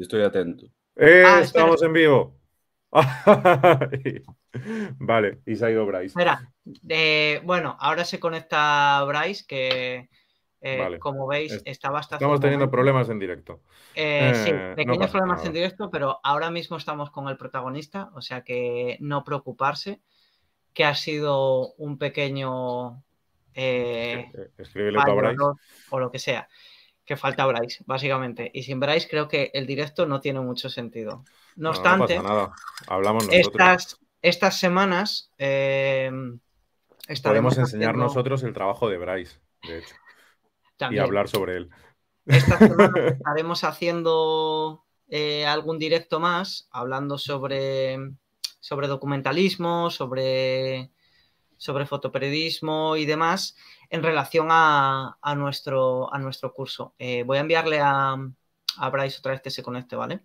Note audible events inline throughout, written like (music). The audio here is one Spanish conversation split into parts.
estoy atento. Eh, ah, estamos en vivo. (laughs) vale, y se ha ido Bryce. Espera, bueno, ahora se conecta Bryce, que eh, como veis está bastante. Estamos teniendo problemas en directo. Eh, sí, pequeños problemas en directo, pero ahora mismo estamos con el protagonista, o sea que no preocuparse, que ha sido un pequeño. Escríbele a Bryce. O lo que sea que falta Bryce, básicamente. Y sin Bryce creo que el directo no tiene mucho sentido. No, obstante, Hablamos nosotros. Estas, estas semanas... Eh, Podemos enseñar nosotros el trabajo de Bryce, de hecho. Y hablar sobre él. Esta semana (laughs) estaremos haciendo eh, algún directo más, hablando sobre, sobre documentalismo, sobre sobre fotoperiodismo y demás en relación a, a nuestro, a nuestro curso. Eh, voy a enviarle a, Bryce otra vez que se conecte, ¿vale?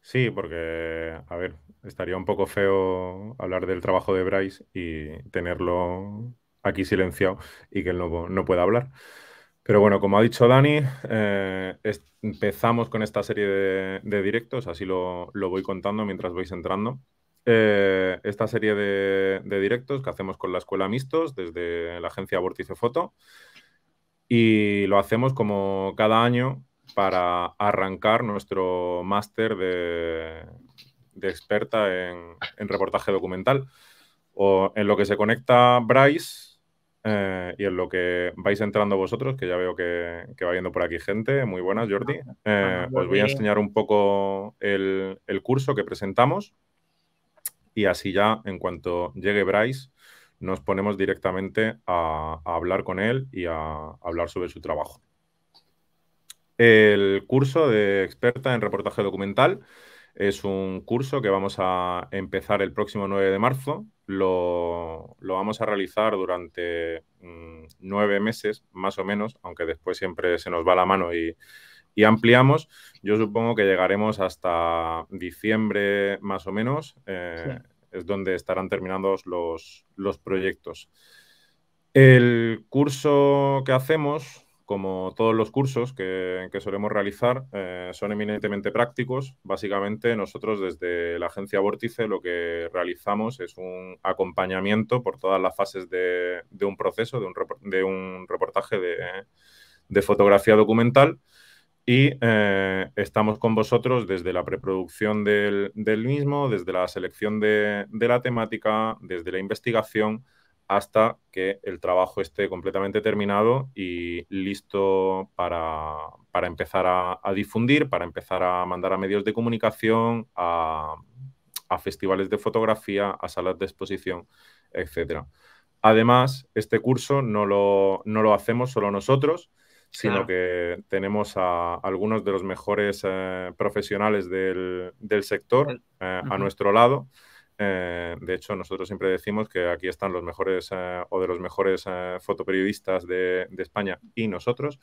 Sí, porque, a ver, estaría un poco feo hablar del trabajo de Bryce y tenerlo aquí silenciado y que él no, no pueda hablar. Pero bueno, como ha dicho Dani, eh, empezamos con esta serie de, directos, así lo, lo, voy contando mientras vais entrando. Eh, esta serie de, directos que hacemos con la Escuela Mixtos desde la agencia Vórtice Foto. Y lo hacemos como cada año para arrancar nuestro máster de, experta en, reportaje documental. O en lo que se conecta Bryce eh, y en lo que vais entrando vosotros, que ya veo que, va viendo por aquí gente. Muy buenas, Jordi. Eh, os voy a enseñar un poco el curso que presentamos y así ya, en cuanto llegue Bryce, nos ponemos directamente a, hablar con él y a, hablar sobre su trabajo. El curso de experta en reportaje documental es un curso que vamos a empezar el próximo 9 de marzo. Lo, vamos a realizar durante mm, nueve meses, más o menos, aunque después siempre se nos va la mano y y ampliamos, yo supongo que llegaremos hasta diciembre más o menos, eh, es donde estarán terminados los, proyectos. El curso que hacemos, como todos los cursos que, que solemos realizar, eh, son eminentemente prácticos. Básicamente nosotros desde la agencia Vórtice lo que realizamos es un acompañamiento por todas las fases de, un proceso, de un, reportaje de, de, fotografía documental y eh, estamos con vosotros desde la preproducción del, mismo, desde la selección de, la temática, desde la investigación, hasta que el trabajo esté completamente terminado y listo para, empezar a, difundir, para empezar a mandar a medios de comunicación, a, festivales de fotografía, a salas de exposición, etc. Además, este curso no lo, no lo hacemos solo nosotros, sino que tenemos a algunos de los mejores eh, profesionales del, sector eh, a nuestro lado. Eh, de hecho, nosotros siempre decimos que aquí están los mejores o de los mejores fotoperiodistas de, España y nosotros.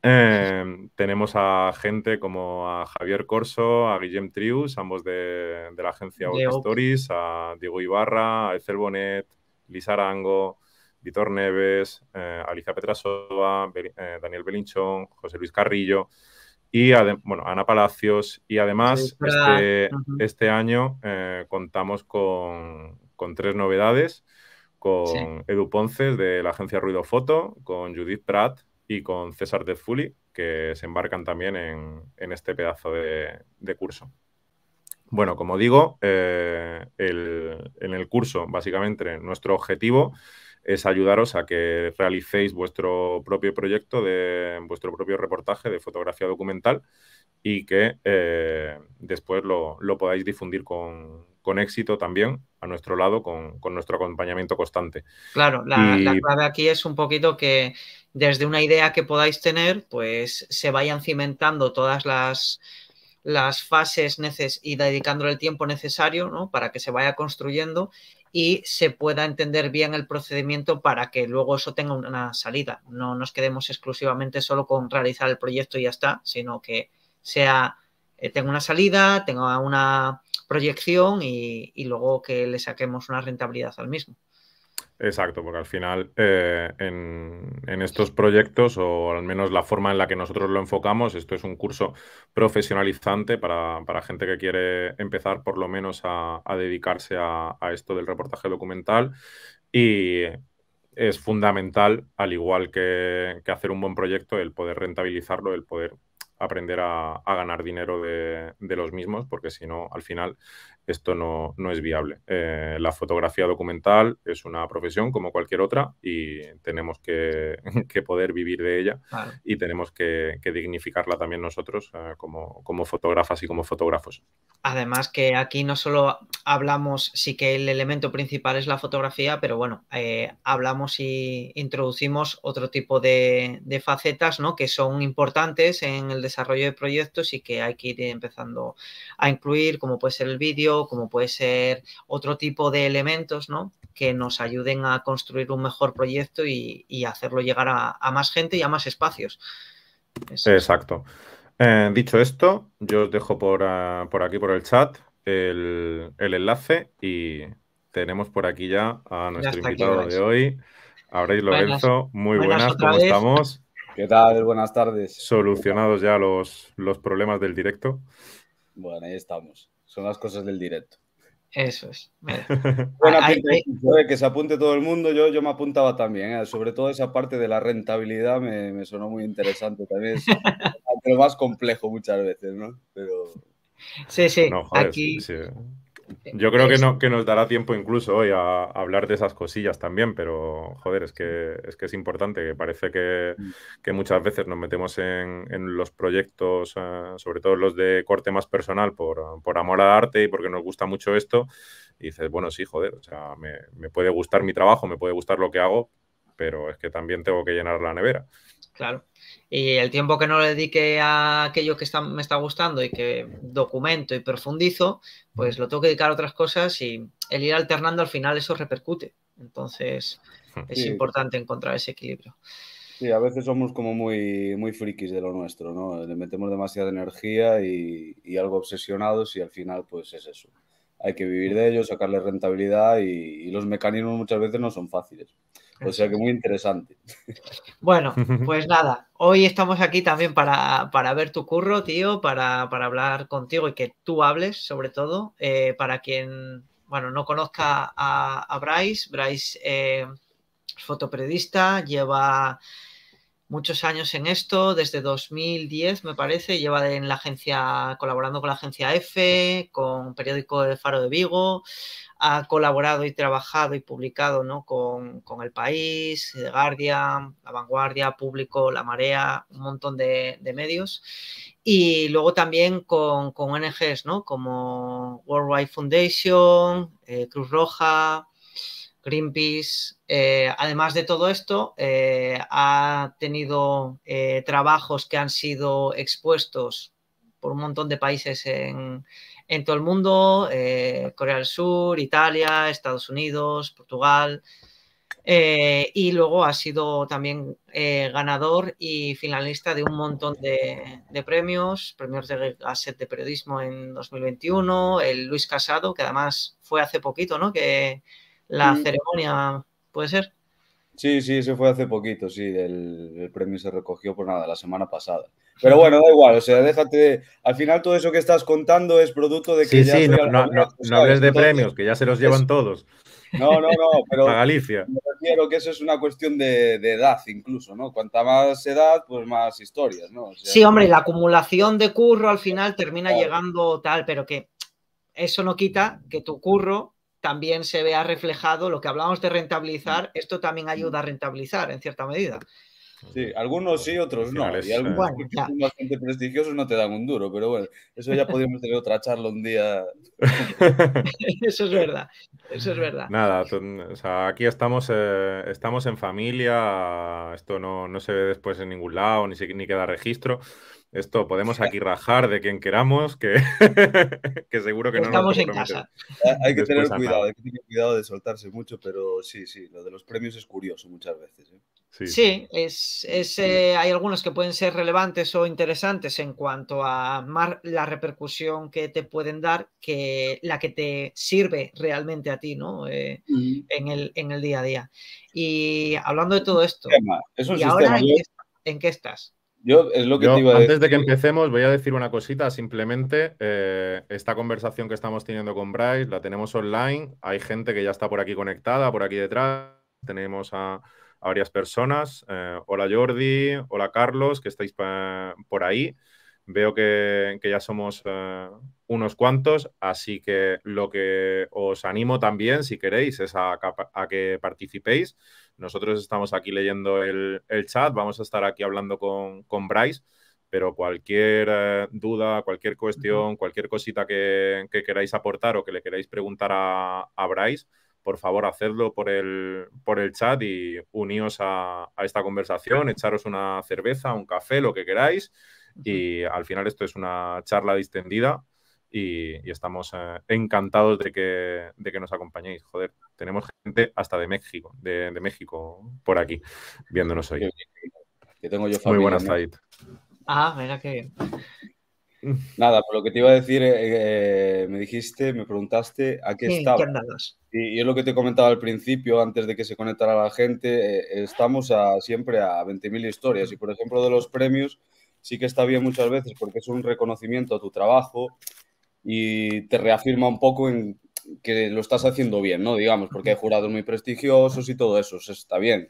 tenemos a gente como a Javier Corso, a Guillem Trius, ambos de, la agencia Old Stories, a Diego Ibarra, a Ethel Bonet, Lisa Arango, Vitor Neves, eh, Alicia Petrasova, eh, Daniel Belinchón, José Luis Carrillo y Ana Palacios. Y además, este, este, año eh, contamos con, tres novedades, con Edu Ponces de la agencia Ruido Foto, con Judith Pratt y con César de Fuli, que se embarcan también en, este pedazo de, curso. Bueno, como digo, en el curso, básicamente, nuestro objetivo es ayudaros a que realicéis vuestro propio proyecto, de, vuestro propio reportaje de fotografía documental y que eh, después lo, podáis difundir con, éxito también a nuestro lado, con, nuestro acompañamiento constante. Claro, la, clave aquí es un poquito que desde una idea que podáis tener, pues se vayan cimentando todas las, fases y dedicándole el tiempo necesario para que se vaya construyendo y se pueda entender bien el procedimiento para que luego eso tenga una salida. No nos quedemos exclusivamente solo con realizar el proyecto y ya está, sino que sea eh, tenga una salida, tenga una proyección y luego que le saquemos una rentabilidad al mismo. Exacto, porque al final eh, en, estos proyectos, o al menos la forma en la que nosotros lo enfocamos, esto es un curso profesionalizante para, gente que quiere empezar por lo menos a, dedicarse a, esto del reportaje documental y es fundamental, al igual que, que hacer un buen proyecto, el poder rentabilizarlo, el poder aprender a, ganar dinero de, de, los mismos, porque si no, al final esto no, no es viable. Eh, la fotografía documental es una profesión como cualquier otra y tenemos que, (laughs) que poder vivir de ella y tenemos que, dignificarla también nosotros eh, como, como fotógrafas y como fotógrafos. Además que aquí no solo hablamos, sí que el elemento principal es la fotografía, pero bueno, eh, hablamos y introducimos otro tipo de, facetas que son importantes en el desarrollo de proyectos y que hay que ir empezando a incluir, como puede ser el vídeo, como puede ser otro tipo de elementos, Que nos ayuden a construir un mejor proyecto y, hacerlo llegar a, más gente y a más espacios. Exacto. Eh, dicho esto, yo os dejo por, ah, aquí, por el chat, el, enlace y tenemos por aquí ya a nuestro invitado de hoy, lo Lorenzo. Muy buenas, ¿cómo estamos? ¿Qué tal? Buenas tardes. Solucionados ya los problemas del directo. Bueno, ahí estamos. Son las cosas del directo. Eso es. (laughs) Bueno, hay, eh, que se apunte todo el mundo. Yo, yo me apuntaba también, eh. sobre todo esa parte de la rentabilidad me, sonó muy interesante también. Es (laughs) lo más complejo muchas veces, ¿no? Pero... Sí, sí. aquí. Eh. Yo creo que, no, nos dará tiempo incluso hoy a, hablar de esas cosillas también, pero joder, es que es, que es importante, que parece que, mm. que muchas veces nos metemos en, los proyectos, eh, sobre todo los de corte más personal, por, por amor al arte y porque nos gusta mucho esto, y dices, bueno, sí, joder, o sea, me puede gustar mi trabajo, me puede gustar lo que hago, pero es que también tengo que llenar la nevera. Claro. Y el tiempo que no le dedique a aquello que me está gustando y que documento y profundizo, pues lo tengo que dedicar a otras cosas y el ir alternando al final eso repercute. Entonces (laughs) es importante encontrar ese equilibrio. Sí, a veces somos como muy, muy frikis de lo nuestro, ¿no? Le metemos demasiada energía y, algo obsesionados y al final pues es eso. Hay que vivir de ello, sacarle rentabilidad y los mecanismos muchas veces no son fáciles. O sea que muy interesante. (laughs) Bueno, (laughs) pues nada, hoy estamos aquí también para, para ver tu curro, tío, para, para, hablar contigo y que tú hables, sobre todo, eh, para quien, bueno, no conozca a, a Bryce. Bryce eh, es fotoperiodista, lleva muchos años en esto, desde 2010 me parece, lleva en la agencia colaborando con la agencia EFE, con periódico El Faro de Vigo, ha colaborado y trabajado y publicado con, El País, The Guardian, La Vanguardia, Público, La Marea, un montón de, medios. Y luego también con, ONGs, ¿no? como Worldwide Foundation, eh, Cruz Roja, Greenpeace, eh, además de todo esto, eh, ha tenido eh, trabajos que han sido expuestos por un montón de países en, en todo el mundo, Corea del Sur, Italia, Estados Unidos, Portugal, y luego ha sido también ganador y finalista de un montón de, premios, premios de Gasset de Periodismo en 2021, el Luis Casado, que además fue hace poquito, ¿no? Que, la ceremonia, ¿puede ser? Sí, sí, se fue hace poquito, sí, el, premio se recogió por pues nada, la semana pasada. Pero bueno, da igual, o sea, déjate Al final todo eso que estás contando es producto de que... Sí, ya sí, no, no, hables de premios, que ya se los llevan todos. No, no, no, (laughs) pero a Galicia. me refiero que eso es una cuestión de, edad incluso, ¿no? Cuanta más edad, pues más historias, ¿no? sí, hombre, pues la acumulación de curro al final termina llegando tal, pero que eso no quita que tu curro también se vea reflejado lo que hablamos de rentabilizar, mm. esto también ayuda a rentabilizar en cierta medida. Sí, algunos sí, otros no. Y eh, algunos bastante prestigiosos no te dan un duro, pero bueno, eso ya podríamos tener otra charla un día. (laughs) eso es verdad, eso es verdad. Nada, aquí estamos, eh, estamos en familia, esto no, se ve después en ningún lado, ni, ni queda registro. Esto podemos aquí rajar de quien queramos, que, (laughs) seguro que no Estamos en casa. Hay que tener cuidado, hay que tener cuidado de soltarse mucho, pero sí, sí, lo de los premios es curioso muchas veces. ¿eh? Sí, eh, hay algunos que pueden ser relevantes o interesantes en cuanto a más la repercusión que te pueden dar que la que te sirve realmente a ti, ¿no? Eh, en, el, día a día. Y hablando de todo esto, ¿y ahora en qué estás? lo que Antes de que empecemos, voy a decir una cosita. Simplemente, eh, esta conversación que estamos teniendo con Bryce la tenemos online. Hay gente que ya está por aquí conectada, por aquí detrás. Tenemos a, varias personas. Eh, hola Jordi, hola Carlos, que estáis por ahí. Veo que, ya somos eh, unos cuantos, así que lo que os animo también, si queréis, es a que participéis nosotros estamos aquí leyendo el, chat, vamos a estar aquí hablando con, con Bryce, pero cualquier eh, duda, cualquier cuestión, cualquier cosita que, queráis aportar o que le queráis preguntar a, a Bryce, por favor, hacedlo por el, por el chat y uníos a, a, esta conversación, echaros una cerveza, un café, lo que queráis. Y al final esto es una charla distendida y, estamos eh, encantados de que, de que nos acompañéis. Joder, tenemos gente hasta de México, de, México por aquí, viéndonos hoy. tengo yo Muy buenas, tardes Ah, mira qué bien. (laughs) Nada, por lo que te iba a decir, eh, eh, me dijiste, me preguntaste a qué sí, Y, y, es lo que te comentaba al principio, antes de que se conectara la gente, estamos siempre a 20.000 historias. Y por ejemplo, de los premios, sí que está bien muchas veces porque es un reconocimiento a tu trabajo, y te reafirma un poco en que lo estás haciendo bien, ¿no? Digamos, porque hay jurados muy prestigiosos y todo eso, está bien.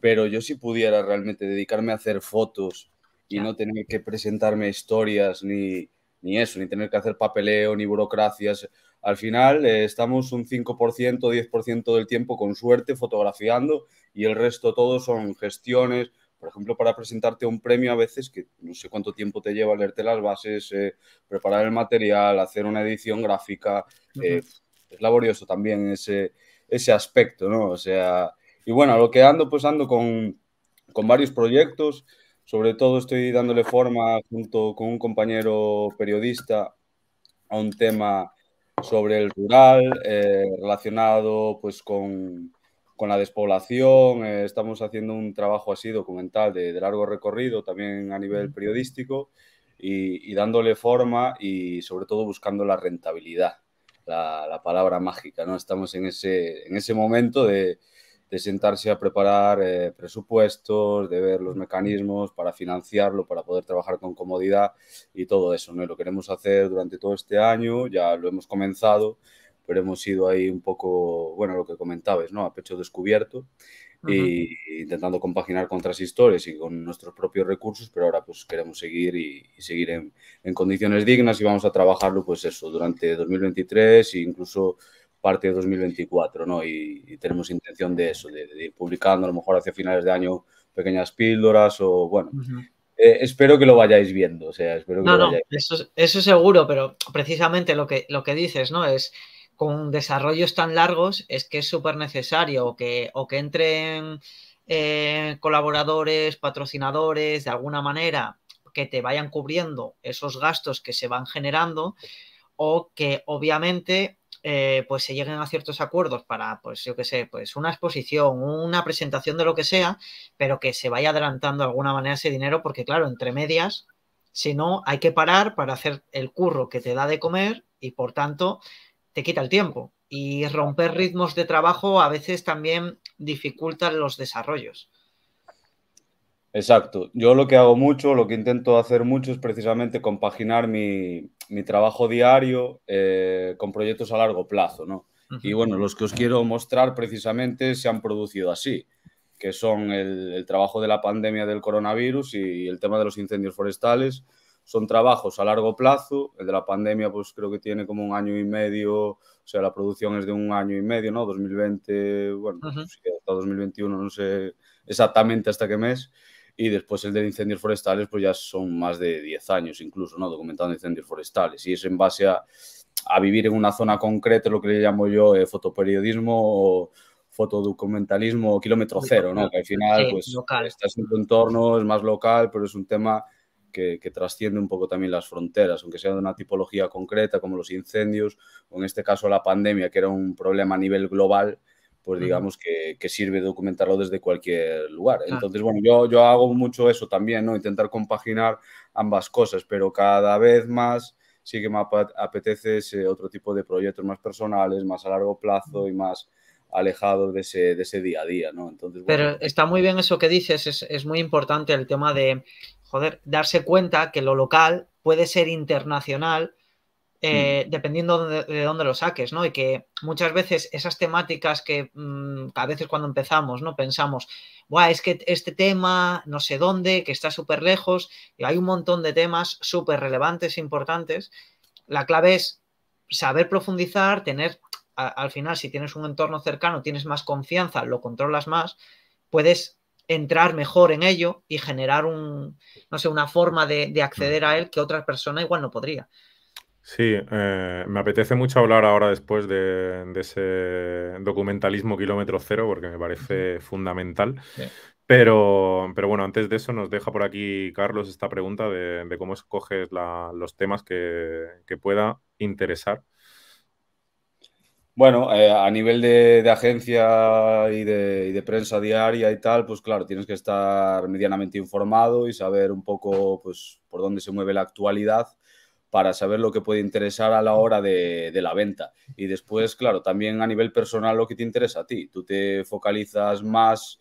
Pero yo si pudiera realmente dedicarme a hacer fotos y no tener que presentarme historias ni, eso, ni tener que hacer papeleo, ni burocracias. Al final eh, estamos un 5%, 10% del tiempo con suerte fotografiando y el resto todo son gestiones, por ejemplo, para presentarte un premio a veces, que no sé cuánto tiempo te lleva leerte las bases, eh, preparar el material, hacer una edición gráfica, eh, es laborioso también ese, ese aspecto, ¿no? O sea, y bueno, lo que ando, pues ando con, varios proyectos, sobre todo estoy dándole forma junto con un compañero periodista a un tema sobre el rural, eh, relacionado pues con con la despoblación, eh, estamos haciendo un trabajo así documental de, largo recorrido, también a nivel periodístico, y, dándole forma y sobre todo buscando la rentabilidad, la, palabra mágica, ¿no? Estamos en ese, en ese momento de, sentarse a preparar eh, presupuestos, de ver los mecanismos para financiarlo, para poder trabajar con comodidad y todo eso, ¿no? lo queremos hacer durante todo este año, ya lo hemos comenzado, pero hemos ido ahí un poco, bueno, lo que comentabas, ¿no? A pecho descubierto y intentando compaginar con otras historias y con nuestros propios recursos, pero ahora pues queremos seguir y, seguir en, condiciones dignas y vamos a trabajarlo pues eso durante 2023 e incluso parte de 2024, ¿no? Y, tenemos intención de eso, de, ir publicando a lo mejor hacia finales de año pequeñas píldoras o bueno. Eh, espero que lo vayáis viendo. O sea, espero que no, lo vayáis... no, eso, eso, seguro, pero precisamente lo que, lo que dices, ¿no? Es con desarrollos tan largos es que es súper necesario que, o que entren eh, colaboradores, patrocinadores, de alguna manera, que te vayan cubriendo esos gastos que se van generando o que obviamente eh, pues se lleguen a ciertos acuerdos para, pues yo qué sé, pues una exposición, una presentación de lo que sea, pero que se vaya adelantando de alguna manera ese dinero porque claro, entre medias, si no, hay que parar para hacer el curro que te da de comer y por tanto te quita el tiempo y romper ritmos de trabajo a veces también dificulta los desarrollos. Exacto. Yo lo que hago mucho, lo que intento hacer mucho es precisamente compaginar mi, trabajo diario eh, con proyectos a largo plazo, ¿no? Y bueno, los que os quiero mostrar precisamente se han producido así, que son el, trabajo de la pandemia del coronavirus y el tema de los incendios forestales, son trabajos a largo plazo. El de la pandemia, pues creo que tiene como un año y medio, o sea, la producción es de un año y medio, ¿no? 2020, bueno, pues, hasta 2021, no sé exactamente hasta qué mes. Y después el de incendios forestales, pues ya son más de 10 años incluso, ¿no? Documentando incendios forestales. Y es en base a, vivir en una zona concreta, lo que le llamo yo eh, fotoperiodismo o fotodocumentalismo kilómetro cero, ¿no? Que al final, pues, está en tu entorno, es más local, pero es un tema que, trasciende un poco también las fronteras, aunque sea de una tipología concreta como los incendios o en este caso la pandemia, que era un problema a nivel global, pues digamos que, sirve documentarlo desde cualquier lugar. Entonces, bueno, yo, yo hago mucho eso también, ¿no? Intentar compaginar ambas cosas, pero cada vez más sí que me apetece ese otro tipo de proyectos más personales, más a largo plazo y más alejados de ese, de día a día, ¿no? Entonces, Pero está muy bien eso que dices, es muy importante el tema de, joder, darse cuenta que lo local puede ser internacional eh, mm. dependiendo de, dónde lo saques, ¿no? Y que muchas veces esas temáticas que mm, a veces cuando empezamos, ¿no? Pensamos, guau es que este tema, no sé dónde, que está súper lejos, y hay un montón de temas súper relevantes, importantes. La clave es saber profundizar, tener, al final, si tienes un entorno cercano, tienes más confianza, lo controlas más, puedes entrar mejor en ello y generar un, no sé, una forma de, acceder a él que otra persona igual no podría. Sí, eh, me apetece mucho hablar ahora después de, ese documentalismo kilómetro cero, porque me parece fundamental. Pero, bueno, antes de eso nos deja por aquí, Carlos, esta pregunta de, cómo escoges los temas que, que pueda interesar bueno, eh, a nivel de, agencia y de, prensa diaria y tal, pues claro, tienes que estar medianamente informado y saber un poco pues, por dónde se mueve la actualidad para saber lo que puede interesar a la hora de, de la venta. Y después, claro, también a nivel personal lo que te interesa a ti. Tú te focalizas más,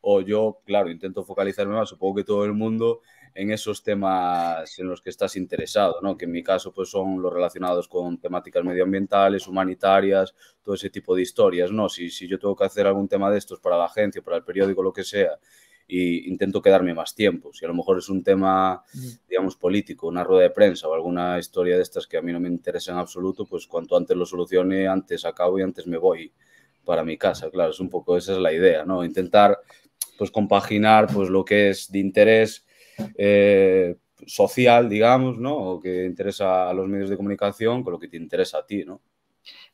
o yo, claro, intento focalizarme más, supongo que todo el mundo, en esos temas en los que estás interesado, ¿no? que en mi caso pues, son los relacionados con temáticas medioambientales, humanitarias, todo ese tipo de historias. ¿no? Si, si yo tengo que hacer algún tema de estos para la agencia, para el periódico, lo que sea, y intento quedarme más tiempo. Si a lo mejor es un tema, mm. digamos, político, una rueda de prensa o alguna historia de estas que a mí no me interesa en absoluto, pues cuanto antes lo solucione, antes acabo y antes me voy para mi casa. Claro, es un poco esa es la idea, ¿no? Intentar, pues, compaginar, pues, lo que es de interés eh, social, digamos, ¿no? O que interesa a los medios de comunicación con lo que te interesa a ti, ¿no?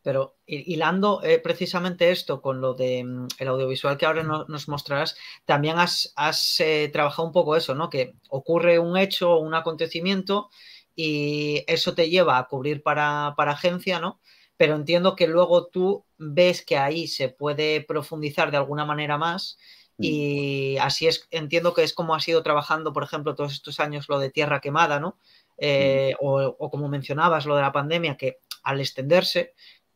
Pero hilando eh, precisamente esto con lo del mm, el audiovisual que ahora nos mostrarás, también has, eh, trabajado un poco eso, ¿no? Que ocurre un hecho o un acontecimiento y eso te lleva a cubrir para, para agencia, ¿no? Pero entiendo que luego tú ves que ahí se puede profundizar de alguna manera más Mm. Y así es, entiendo que es como ha sido trabajando, por ejemplo, todos estos años lo de tierra quemada, ¿no? Mm. Eh, o, como mencionabas, lo de la pandemia, que al extenderse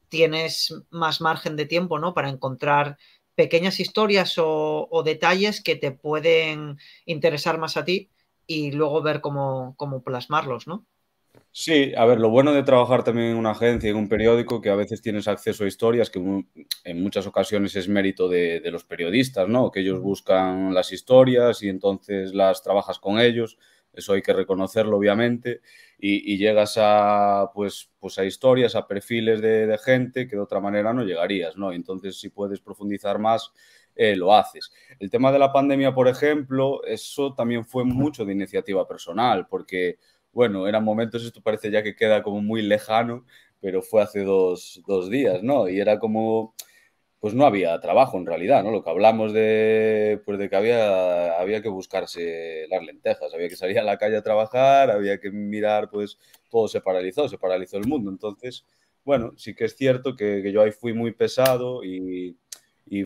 tienes más margen de tiempo, ¿no? Para encontrar pequeñas historias o, detalles que te pueden interesar más a ti y luego ver cómo, cómo plasmarlos, ¿no? Sí, a ver, lo bueno de trabajar también en una agencia, en un periódico, que a veces tienes acceso a historias que en muchas ocasiones es mérito de, los periodistas, ¿no? Que ellos buscan las historias y entonces las trabajas con ellos. Eso hay que reconocerlo, obviamente. Y, llegas a, pues, pues, a historias, a perfiles de, gente que de otra manera no llegarías, ¿no? Entonces, si puedes profundizar más, eh, lo haces. El tema de la pandemia, por ejemplo, eso también fue mucho de iniciativa personal, porque bueno, eran momentos, esto parece ya que queda como muy lejano, pero fue hace dos, días, ¿no? Y era como, pues no había trabajo en realidad, ¿no? Lo que hablamos de, pues de que había, había que buscarse las lentejas, había que salir a la calle a trabajar, había que mirar, pues todo se paralizó, se paralizó el mundo. Entonces, bueno, sí que es cierto que, yo ahí fui muy pesado y,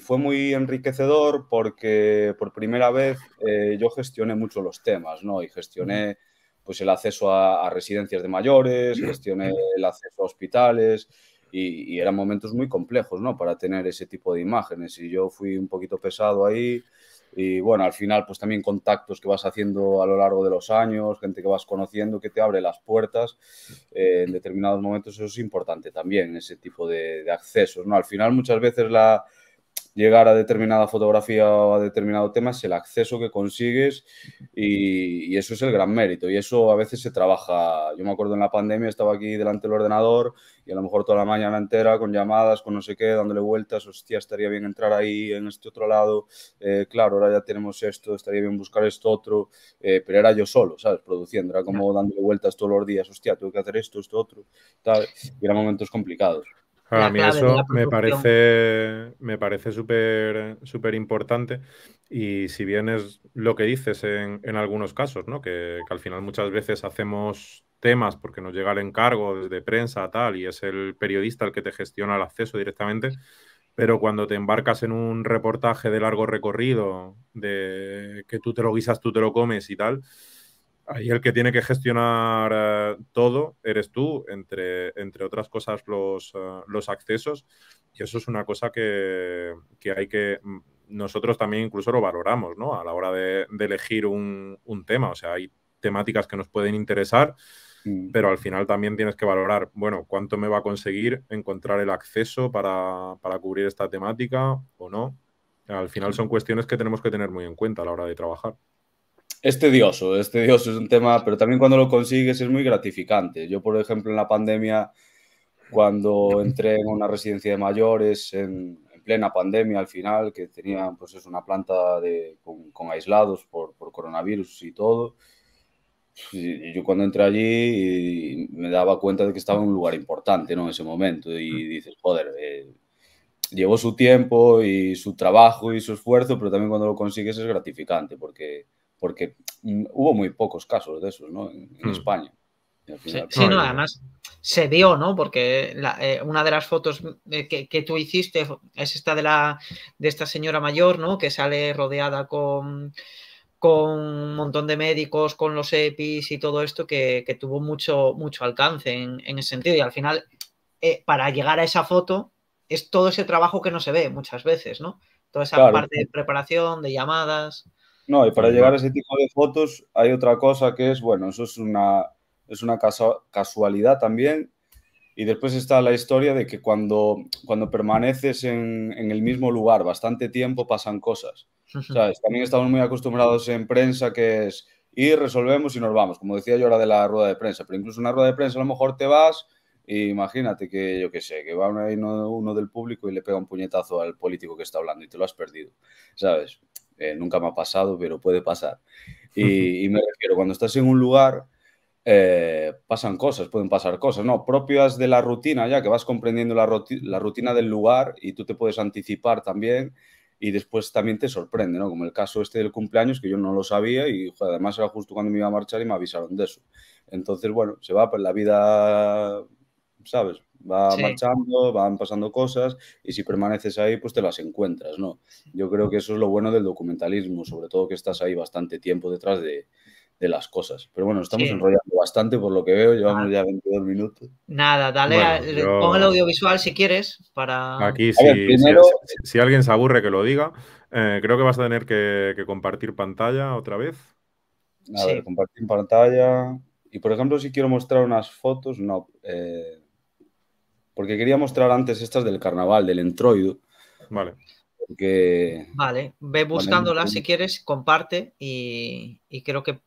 fue muy enriquecedor porque por primera vez eh, yo gestioné mucho los temas, ¿no? Y gestioné pues el acceso a, residencias de mayores, mm. gestioné el acceso a hospitales y, eran momentos muy complejos, ¿no? Para tener ese tipo de imágenes y yo fui un poquito pesado ahí y bueno, al final pues también contactos que vas haciendo a lo largo de los años, gente que vas conociendo que te abre las puertas, eh, en determinados momentos eso es importante también, ese tipo de accesos, ¿no? Al final muchas veces la llegar a determinada fotografía o a determinado tema es el acceso que consigues y, eso es el gran mérito y eso a veces se trabaja. Yo me acuerdo en la pandemia estaba aquí delante del ordenador y a lo mejor toda la mañana entera con llamadas, con no sé qué, dándole vueltas, hostia, estaría bien entrar ahí, en este otro lado, eh, claro, ahora ya tenemos esto, estaría bien buscar esto otro, eh, pero era yo solo, ¿sabes? Produciendo, era como dándole vueltas todos los días, hostia, tengo que hacer esto, esto otro, tal, y eran momentos complicados. Para mí eso me parece, me parece súper súper importante y si bien es lo que dices en, algunos casos, ¿no? Que, al final muchas veces hacemos temas porque nos llega el encargo desde prensa tal y es el periodista el que te gestiona el acceso directamente, pero cuando te embarcas en un reportaje de largo recorrido, de que tú te lo guisas, tú te lo comes y tal, Ahí el que tiene que gestionar eh, todo eres tú, entre, entre otras cosas los, eh, accesos. Y eso es una cosa que, hay que... Mm, nosotros también incluso lo valoramos, ¿no? A la hora de, elegir un, tema. O sea, hay temáticas que nos pueden interesar, mm. pero al final también tienes que valorar, bueno, cuánto me va a conseguir encontrar el acceso para cubrir esta temática o no. Al final son cuestiones que tenemos que tener muy en cuenta a la hora de trabajar es tedioso, es tedioso, es un tema, pero también cuando lo consigues es muy gratificante. Yo, por ejemplo, en la pandemia, cuando entré en una residencia de mayores, en, plena pandemia al final, que tenía pues es una planta de, con, aislados por, coronavirus y todo, yo cuando entré allí me daba cuenta de que estaba en un lugar importante ¿no? en ese momento y mm. dices, joder, eh, llevó su tiempo y su trabajo y su esfuerzo, pero también cuando lo consigues es gratificante porque porque mm, hubo muy pocos casos de esos, ¿no? En, hmm. España. Sí, no, pues, además se vio, ¿no? Porque eh, una de las fotos eh, que, tú hiciste es esta de la de esta señora mayor, ¿no? Que sale rodeada con, un montón de médicos, con los EPIs y todo esto, que, tuvo mucho, mucho alcance en, en, ese sentido. Y al final, eh, para llegar a esa foto, es todo ese trabajo que no se ve muchas veces, ¿no? Toda esa parte de preparación, de llamadas. No, y para llegar a ese tipo de fotos hay otra cosa que es, bueno, eso es una, es una casualidad también. Y después está la historia de que cuando, cuando permaneces en, el mismo lugar bastante tiempo pasan cosas. También estamos muy acostumbrados en prensa que es ir, resolvemos y nos vamos, como decía yo ahora de la rueda de prensa. Pero incluso en una rueda de prensa a lo mejor te vas y imagínate que, yo qué sé, que va uno, uno del público y le pega un puñetazo al político que está hablando y te lo has perdido, ¿sabes? Eh, nunca me ha pasado, pero puede pasar. Y, me refiero, cuando estás en un lugar, eh, pasan cosas, pueden pasar cosas, ¿no? Propias de la rutina, ya que vas comprendiendo la, la, rutina del lugar y tú te puedes anticipar también y después también te sorprende, ¿no? Como el caso este del cumpleaños, que yo no lo sabía y además era justo cuando me iba a marchar y me avisaron de eso. Entonces, bueno, se va, pues la vida ¿sabes? Va marchando, van pasando cosas y si permaneces ahí, pues te las encuentras, ¿no? Yo creo que eso es lo bueno del documentalismo, sobre todo que estás ahí bastante tiempo detrás de, las cosas. Pero bueno, estamos enrollando bastante por lo que veo, llevamos ya 22 minutos. Nada, dale, pon el audiovisual si quieres para... Aquí si, si, alguien se aburre que lo diga, eh, creo que vas a tener que, compartir pantalla otra vez. A ver, compartir pantalla. Y por ejemplo, si quiero mostrar unas fotos, no. Eh, porque quería mostrar antes estas del carnaval, del entroido. Vale. Vale, ve buscándolas si quieres, comparte y, creo que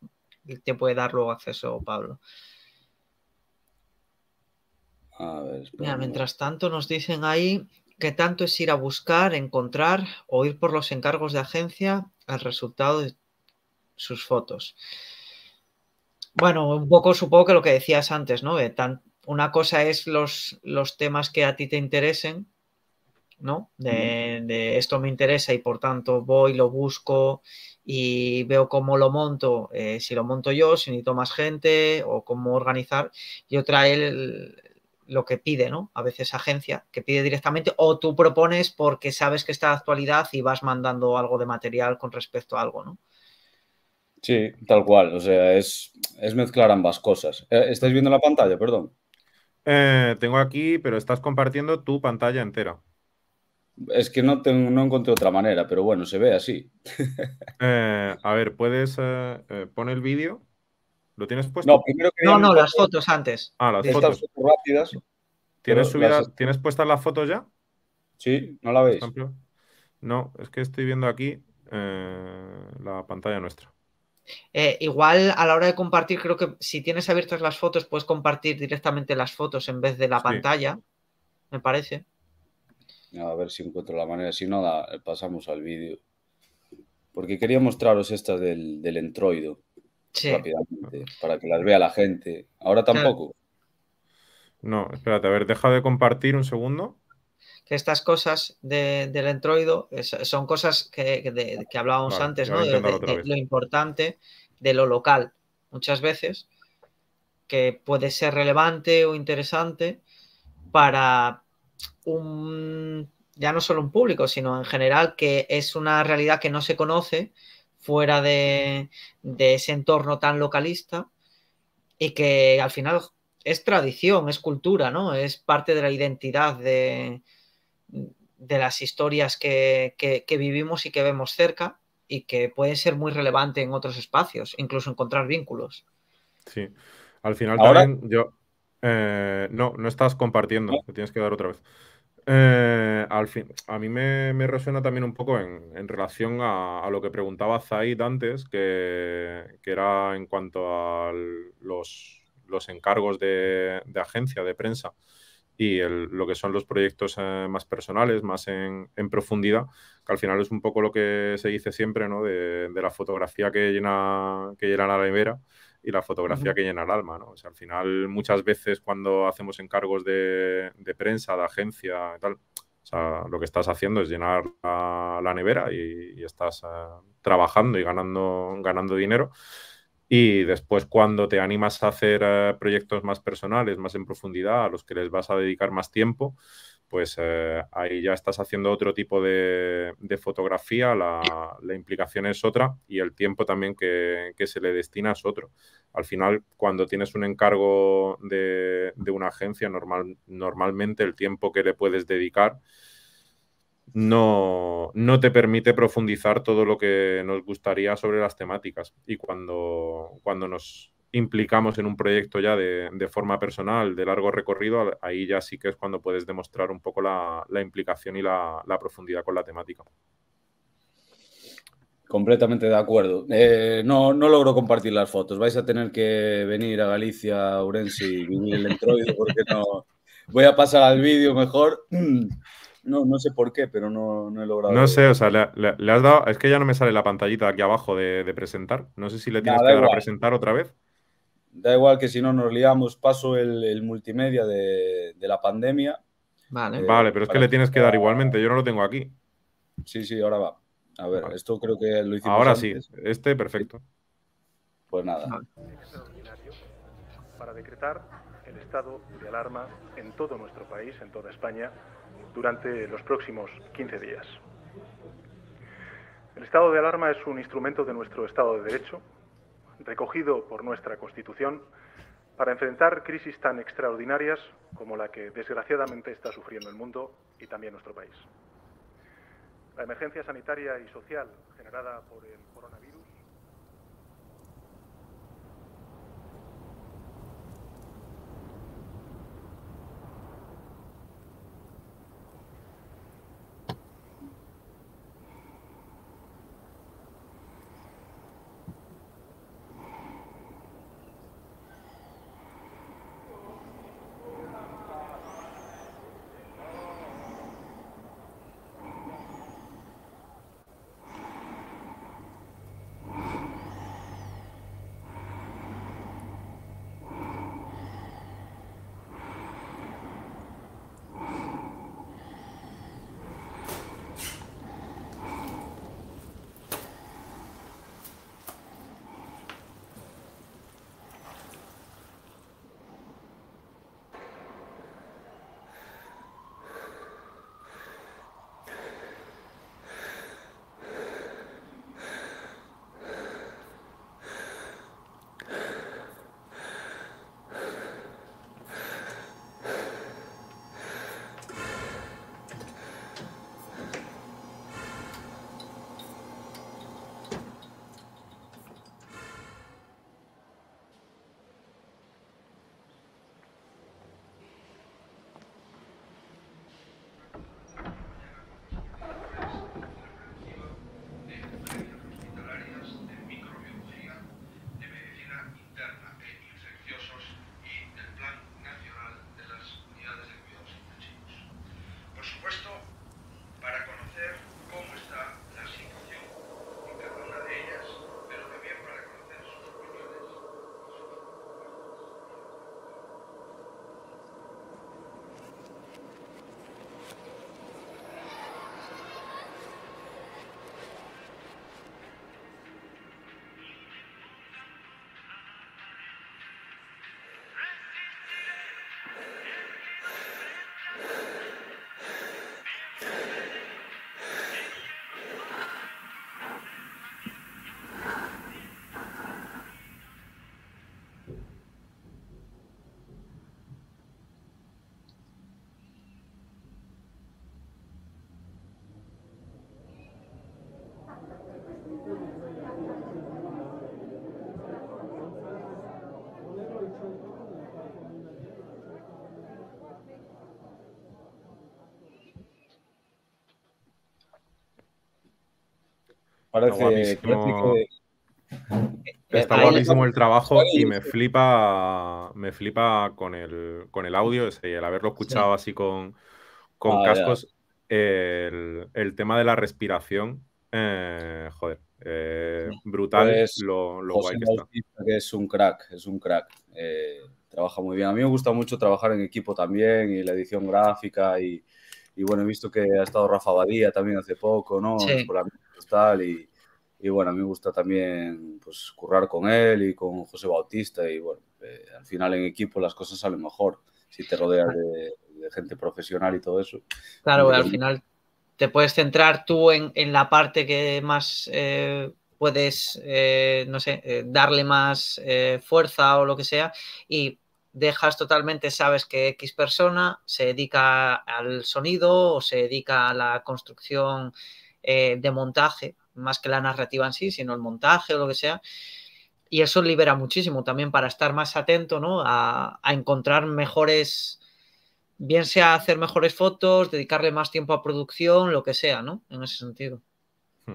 te puede dar luego acceso, Pablo. A mientras tanto nos dicen ahí que tanto es ir a buscar, encontrar o ir por los encargos de agencia al resultado de sus fotos. Bueno, un poco supongo que lo que decías antes, ¿no? De una cosa es los, los temas que a ti te interesen, ¿no? De, esto me interesa y por tanto voy, lo busco y veo cómo lo monto, eh, si lo monto yo, si necesito más gente o cómo organizar. Y otra el, lo que pide, ¿no? A veces agencia que pide directamente o tú propones porque sabes que está de actualidad y vas mandando algo de material con respecto a algo, ¿no? Sí, tal cual. O sea, es, es mezclar ambas cosas. Eh, ¿Estáis viendo la pantalla? Perdón. Eh, tengo aquí, pero estás compartiendo tu pantalla entera. Es que no, tengo, no encontré otra manera, pero bueno, se ve así. (laughs) Eh, a ver, puedes eh, poner el vídeo. ¿Lo tienes puesto? No, no, las fotos antes. Ah, las fotos. ¿Tienes, ¿Tienes puestas las fotos ya? Sí, ¿no la veis? No, es que estoy viendo aquí la pantalla nuestra. Eh, igual a la hora de compartir, creo que si tienes abiertas las fotos, puedes compartir directamente las fotos en vez de la pantalla, me parece. A ver si encuentro la manera, si no, eh, pasamos al vídeo. Porque quería mostraros esta del, del entroido rápidamente, para que las vea la gente. Ahora tampoco. No, espérate, a ver, deja de compartir un segundo que estas cosas del entroido eh, son cosas que, hablábamos antes, ¿no? De, lo importante de lo local. Muchas veces que puede ser relevante o interesante para un, ya no solo un público, sino en general que es una realidad que no se conoce fuera de, de ese entorno tan localista y que al final es tradición, es cultura, ¿no? Es parte de la identidad de, de las historias que, vivimos y que vemos cerca y que puede ser muy relevante en otros espacios, incluso encontrar vínculos. Sí, al final también yo... Eh, no, no estás compartiendo, te tienes que dar otra vez. Eh, al fin, a mí me, me, resuena también un poco en, relación a, lo que preguntaba Zaid antes, que, era en cuanto a los, encargos de, agencia, de prensa y lo que son los proyectos eh, más personales, más en, profundidad, que al final es un poco lo que se dice siempre, ¿no? De, la fotografía que llena, que llena la nevera y la fotografía que llena el alma, ¿no? O sea, al final muchas veces cuando hacemos encargos de, prensa, de agencia y tal, o sea, lo que estás haciendo es llenar la, nevera y, estás eh, trabajando y ganando, ganando dinero. Y después cuando te animas a hacer eh, proyectos más personales, más en profundidad, a los que les vas a dedicar más tiempo, pues eh, ahí ya estás haciendo otro tipo de, fotografía, la, implicación es otra y el tiempo también que, que, se le destina es otro. Al final, cuando tienes un encargo de, de una agencia, normal, normalmente el tiempo que le puedes dedicar no, no te permite profundizar todo lo que nos gustaría sobre las temáticas. Y cuando, cuando nos implicamos en un proyecto ya de, forma personal, de largo recorrido, ahí ya sí que es cuando puedes demostrar un poco la, implicación y la, profundidad con la temática. Completamente de acuerdo. Eh, no, no logro compartir las fotos. Vais a tener que venir a Galicia, Urense y vivir el entroido porque no. Voy a pasar al vídeo mejor. Mm. No, sé por qué, pero no, no he logrado. No sé, o sea, le, has dado. Es que ya no me sale la pantallita aquí abajo de, presentar. No sé si le tienes que dar a presentar otra vez. Da igual que si no nos liamos, paso el, multimedia de, la pandemia. Vale. Eh, vale, pero es que le tienes que, dar igualmente. Yo no lo tengo aquí. Sí, sí, ahora va. A ver, esto creo que lo hicimos. Ahora sí, este perfecto. Pues nada. Para decretar el estado de alarma en todo nuestro país, en toda España, durante los próximos 15 días. El estado de alarma es un instrumento de nuestro Estado de Derecho, recogido por nuestra Constitución, para enfrentar crisis tan extraordinarias como la que desgraciadamente está sufriendo el mundo y también nuestro país. La emergencia sanitaria y social generada por el coronavirus Parece Está buenísimo el trabajo y me flipa, me flipa con el, con el audio, ese, el haberlo escuchado así con, ah, cascos. El, tema de la respiración, eh, joder, eh, brutal pues lo, guay que está. es un crack, es un crack. Eh, trabaja muy bien. A mí me gusta mucho trabajar en equipo también y la edición gráfica y, bueno, he visto que ha estado Rafa Badía también hace poco, ¿no? Pues, y, bueno, a mí me gusta también pues, currar con él y con José Bautista, y bueno, eh, al final en equipo las cosas salen mejor, si te rodeas de, gente profesional y todo eso. Claro, al final te puedes centrar tú en, la parte que más eh, puedes, eh, no sé, darle más fuerza o lo que sea y dejas totalmente, sabes que X persona se dedica al sonido o se dedica a la construcción eh, de montaje, más que la narrativa en sí, sino el montaje o lo que sea. Y eso libera muchísimo también para estar más atento ¿no? a, a encontrar mejores, bien sea hacer mejores fotos, dedicarle más tiempo a producción, lo que sea, ¿no? En ese sentido.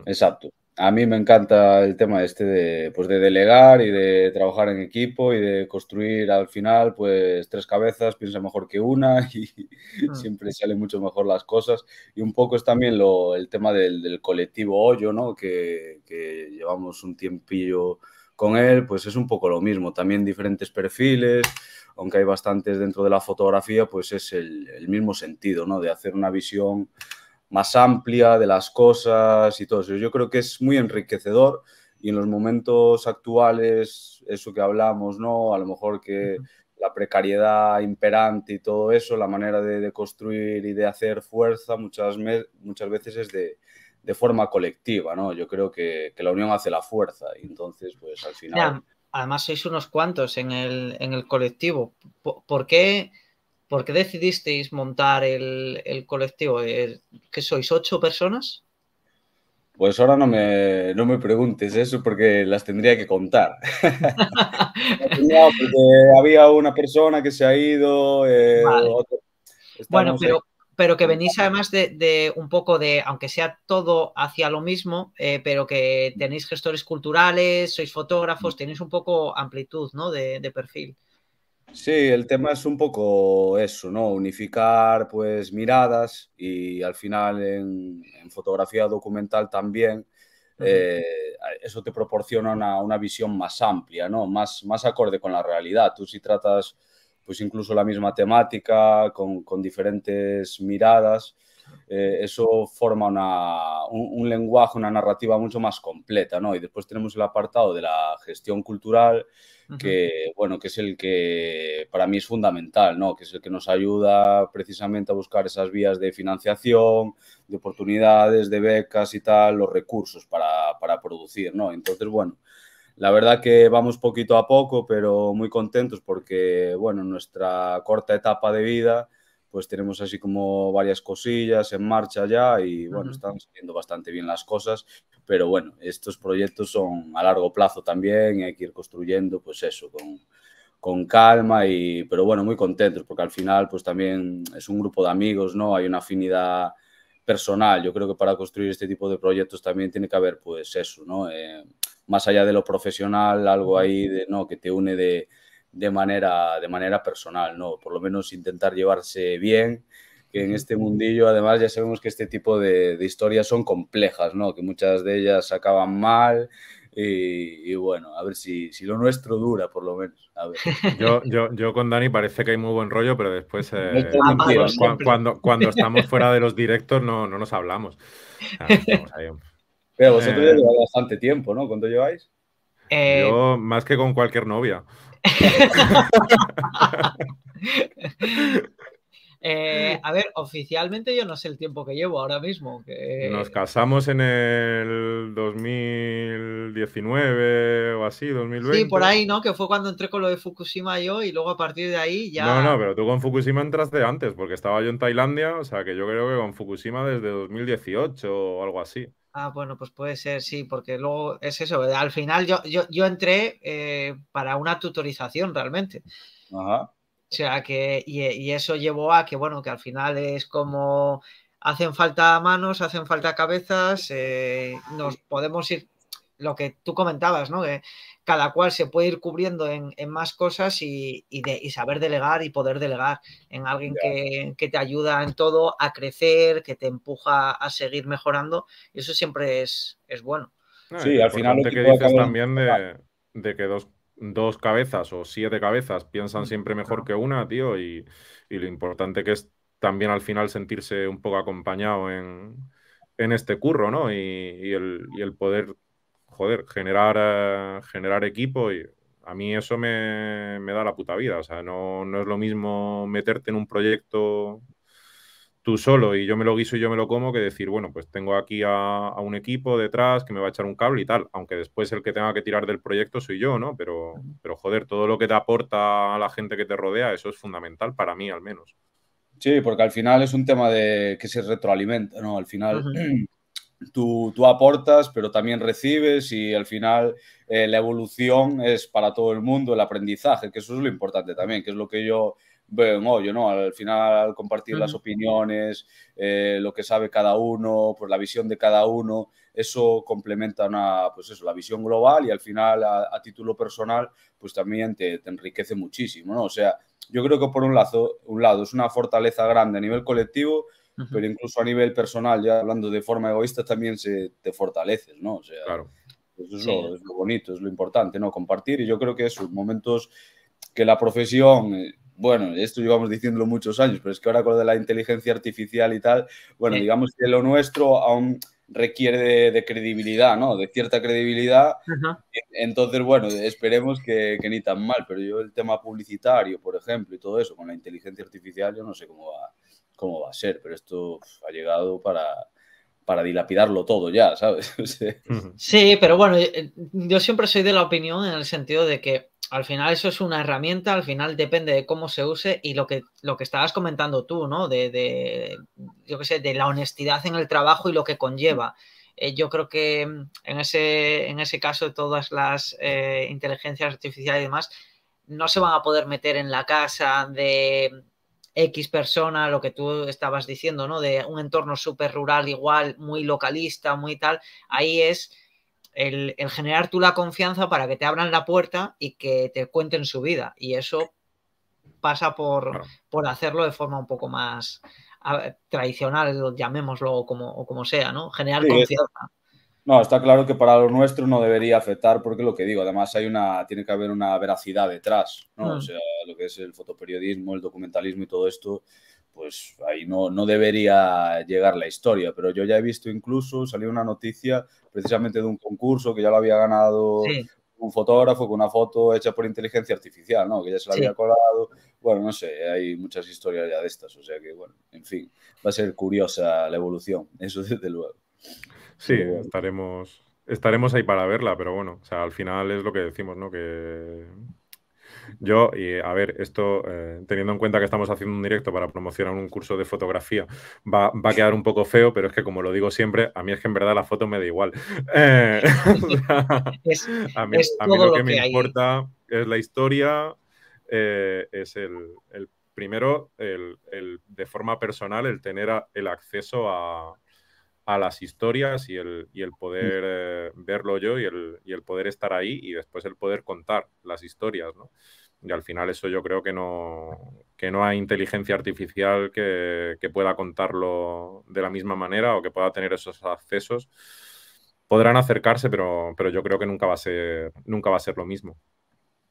Exacto a mí me encanta el tema este de, pues de delegar y de trabajar en equipo y de construir al final, pues tres cabezas piensa mejor que una (laughs) y mm. siempre salen mucho mejor las cosas. Y un poco es también lo, el tema del, colectivo hoyo, ¿no? Que, llevamos un tiempillo con él, pues es un poco lo mismo. También diferentes perfiles, aunque hay bastantes dentro de la fotografía, pues es el, el mismo sentido, ¿no? De hacer una visión más amplia de las cosas y todo eso. Yo creo que es muy enriquecedor y en los momentos actuales, eso que hablamos, ¿no? A lo mejor que la precariedad imperante y todo eso, la manera de, de construir y de hacer fuerza muchas, muchas veces es de, de, forma colectiva, ¿no? Yo creo que, que, la unión hace la fuerza y entonces, pues al final... además sois unos cuantos en el, en el colectivo. por qué...? ¿Por qué decidisteis montar el, colectivo? Eh, ¿Que sois ocho personas? Pues ahora no me, no me preguntes eso porque las tendría que contar. (laughs) había una persona que se ha ido. Eh, bueno, pero, que venís además de, un poco de, aunque sea todo hacia lo mismo, eh, pero que tenéis gestores culturales, sois fotógrafos, mm. tenéis un poco amplitud ¿no? de perfil. Sí, el tema es un poco eso, ¿no? Unificar pues miradas y al final en, fotografía documental también eh, eso te proporciona una, visión más amplia, ¿no? Más, más acorde con la realidad. Tú si tratas pues incluso la misma temática con, diferentes miradas, eh, eso forma un, lenguaje, una narrativa mucho más completa, ¿no? Y después tenemos el apartado de la gestión cultural que, es el que para mí es fundamental, ¿no? Que es el que nos ayuda precisamente a buscar esas vías de financiación, de oportunidades, de becas y tal, los recursos para, para producir, ¿no? Entonces, bueno, la verdad que vamos poquito a poco, pero muy contentos porque, bueno, nuestra corta etapa de vida pues tenemos así como varias cosillas en marcha ya y bueno, estamos están saliendo bastante bien las cosas, pero bueno, estos proyectos son a largo plazo también y hay que ir construyendo pues eso con, con calma y pero bueno, muy contentos porque al final pues también es un grupo de amigos, ¿no? Hay una afinidad personal, yo creo que para construir este tipo de proyectos también tiene que haber pues eso, ¿no? Eh, más allá de lo profesional, algo ahí de, ¿no? que te une de de manera, de manera personal, ¿no? Por lo menos intentar llevarse bien, que en este mundillo además ya sabemos que este tipo de, historias son complejas, ¿no? Que muchas de ellas acaban mal, y, bueno, a ver si, si, lo nuestro dura, por lo menos. Yo, con Dani parece que hay muy buen rollo, pero después eh, cuando, cuando, (laughs) estamos fuera de los directos no, no nos hablamos. Ah, (laughs) pero vosotros eh. lleváis bastante tiempo, ¿no? ¿Cuánto lleváis? Eh, yo más que con cualquier novia. (laughs) Eh, a ver, oficialmente yo no sé el tiempo que llevo ahora mismo. Nos casamos en el 2019 o así, 2020. Sí, por ahí, ¿no? Que fue cuando entré con lo de Fukushima yo y luego a partir de ahí ya. No, no, pero tú con Fukushima entraste antes porque estaba yo en Tailandia, o sea que yo creo que con Fukushima desde 2018 o algo así. Ah, bueno, pues puede ser, sí, porque luego es eso. Al final yo, yo, entré eh, para una tutorización realmente. Ajá. O sea que, eh, y, eso llevó a que, bueno, que al final es como hacen falta manos, hacen falta cabezas, eh, nos podemos ir, lo que tú comentabas, ¿no? cada cual se puede ir cubriendo en, más cosas y, saber delegar y poder delegar en alguien que, te ayuda en todo a crecer, que te empuja a seguir mejorando. Y eso siempre es, bueno. sí, al final lo que dices también de, que dos, cabezas o siete cabezas piensan siempre mejor que una, tío, y, lo importante que es también al final sentirse un poco acompañado en, este curro, ¿no? el, y el poder joder, generar, eh, generar equipo y a mí eso me, da la puta vida. O sea, no, es lo mismo meterte en un proyecto tú solo y yo me lo guiso y yo me lo como que decir, bueno, pues tengo aquí a, un equipo detrás que me va a echar un cable y tal, aunque después el que tenga que tirar del proyecto soy yo, ¿no? Pero, pero joder, todo lo que te aporta a la gente que te rodea, eso es fundamental para mí al menos. Sí, porque al final es un tema de que se retroalimenta, ¿no? Al final... (clears throat) tú, aportas, pero también recibes y al final eh, la evolución es para todo el mundo, el aprendizaje, que eso es lo importante también, que es lo que yo veo yo ¿no? Al final compartir las opiniones, eh, lo que sabe cada uno, pues la visión de cada uno, eso complementa una, pues eso, la visión global y al final a, título personal, pues también te, enriquece muchísimo, ¿no? O sea, yo creo que por un lado es una fortaleza grande a nivel colectivo, pero incluso a nivel personal, ya hablando de forma egoísta, también se, te fortaleces, ¿no? O sea, claro. Eso es, lo, bonito, es lo importante, ¿no? Compartir. Y yo creo que esos momentos que la profesión, eh, bueno, esto llevamos diciéndolo muchos años, pero es que ahora con lo de la inteligencia artificial y tal, bueno, digamos que lo nuestro aún requiere de, credibilidad, ¿no? De cierta credibilidad. Entonces, bueno, esperemos que, que, ni tan mal, pero yo el tema publicitario, por ejemplo, y todo eso, con la inteligencia artificial, yo no sé cómo va, cómo va a ser, pero esto ha llegado para, dilapidarlo todo ya, ¿sabes? (laughs) sí, pero bueno, eh, eh, yo siempre soy de la opinión en el sentido de que al final eso es una herramienta, al final depende de cómo se use y lo que, lo que estabas comentando tú, ¿no? De, de yo qué sé, de la honestidad en el trabajo y lo que conlleva. Eh, yo creo que mm, en ese, en ese caso todas las inteligencias artificiales y demás no se van a poder meter en la casa de X persona, lo que tú estabas diciendo, ¿no? De un entorno súper rural igual, muy localista, muy tal, ahí es el, generar tú la confianza para que te abran la puerta y que te cuenten su vida. Y eso pasa por, por hacerlo de forma un poco más tradicional, llamémoslo como, o como sea, ¿no? Generar confianza. No, está claro que para lo nuestro no debería afectar, porque lo que digo, además hay una, tiene que haber una veracidad detrás, ¿no? Ah. O sea, lo que es el fotoperiodismo, el documentalismo y todo esto, pues ahí no, no debería llegar la historia. Pero yo ya he visto incluso, salió una noticia precisamente de un concurso que ya lo había ganado un fotógrafo con una foto hecha por inteligencia artificial, ¿no? Que ya se la había colado. Bueno, no sé, hay muchas historias ya de estas, o sea que, bueno, en fin, va a ser curiosa la evolución, eso desde luego. Sí, estaremos, estaremos ahí para verla, pero bueno, o sea, al final es lo que decimos, ¿no? Que yo, y a ver, esto, eh, teniendo en cuenta que estamos haciendo un directo para promocionar un curso de fotografía, va, a quedar un poco feo, pero es que como lo digo siempre, a mí es que en verdad la foto me da igual. (laughs) Eh, a, mí, lo que, me importa es la historia, eh, es el, primero, el, de forma personal, el tener el acceso a, a las historias y el, y el mm. poder eh, verlo yo y el, poder estar ahí y después el poder contar las historias, Y al final eso yo creo que no, que no hay inteligencia artificial que, pueda contarlo de la misma manera o que pueda tener esos accesos. Podrán acercarse, pero, pero yo creo que nunca va a ser, nunca va a ser lo mismo.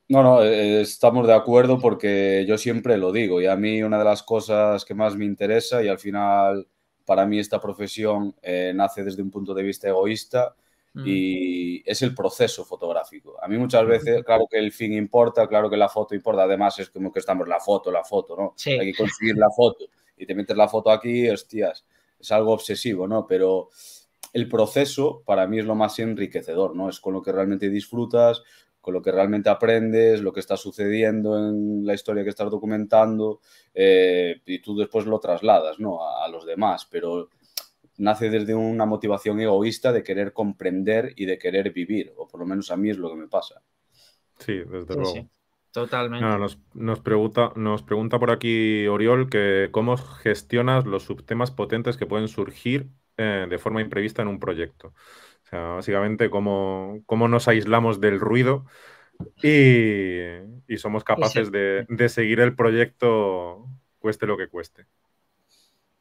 No, no, eh, estamos de acuerdo porque yo siempre lo digo y a mí una de las cosas que más me interesa y al final para mí esta profesión eh, nace desde un punto de vista egoísta mm. y es el proceso fotográfico. A mí muchas veces, claro que el fin importa, claro que la foto importa, además es como que estamos la foto, la foto, ¿no? Hay que conseguir la foto y te metes la foto aquí, hostias, es algo obsesivo, ¿no? Pero el proceso para mí es lo más enriquecedor, ¿no? Es con lo que realmente disfrutas, con lo que realmente aprendes, lo que está sucediendo en la historia que estás documentando eh, y tú después lo trasladas ¿no? a, los demás, pero nace desde una motivación egoísta de querer comprender y de querer vivir, o por lo menos a mí es lo que me pasa. Sí, desde luego. Totalmente. nos, pregunta, nos pregunta por aquí Oriol que cómo gestionas los subtemas potentes que pueden surgir eh, de forma imprevista en un proyecto básicamente cómo, nos aislamos del ruido y, somos capaces de, seguir el proyecto cueste lo que cueste.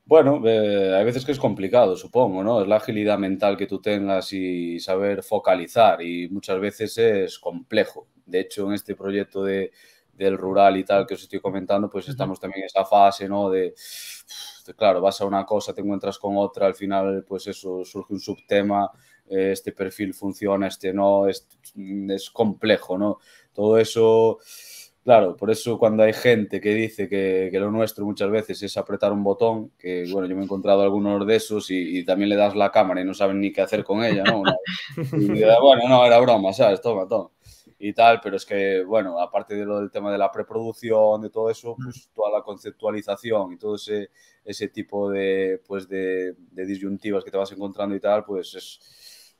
Bueno, eh, hay veces que es complicado, supongo, ¿no? Es la agilidad mental que tú tengas y saber focalizar y muchas veces es complejo. De hecho, en este proyecto de, del rural y tal que os estoy comentando, pues estamos también en esa fase, ¿no? de, claro, vas a una cosa, te encuentras con otra, al final, pues eso, surge un subtema, este perfil funciona, este no, es complejo, ¿no? Todo eso, claro, por eso cuando hay gente que dice que, lo nuestro muchas veces es apretar un botón, que bueno, yo me he encontrado algunos de esos y, también le das la cámara y no saben ni qué hacer con ella, ¿no? bueno, no, era broma, ¿sabes? Toma, toma y tal, pero es que, bueno, aparte de lo del tema de la preproducción, de todo eso, pues mm. toda la conceptualización y todo ese, tipo de, pues, de disyuntivas que te vas encontrando y tal, pues es,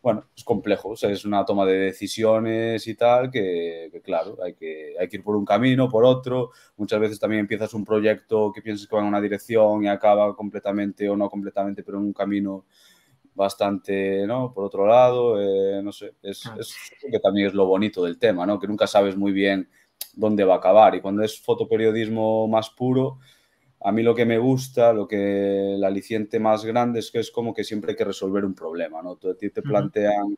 bueno, es complejo, o sea, es una toma de decisiones y tal, que, claro, hay que, ir por un camino, por otro. Muchas veces también empiezas un proyecto que piensas que va en una dirección y acaba completamente o no completamente, pero en un camino bastante, ¿no? Por otro lado, eh, no sé, es, ah. es, que también es lo bonito del tema, ¿no? Que nunca sabes muy bien dónde va a acabar y cuando es fotoperiodismo más puro, a mí lo que me gusta, lo que la aliciente más grande es que es como que siempre hay que resolver un problema, ¿no? A ti te plantean,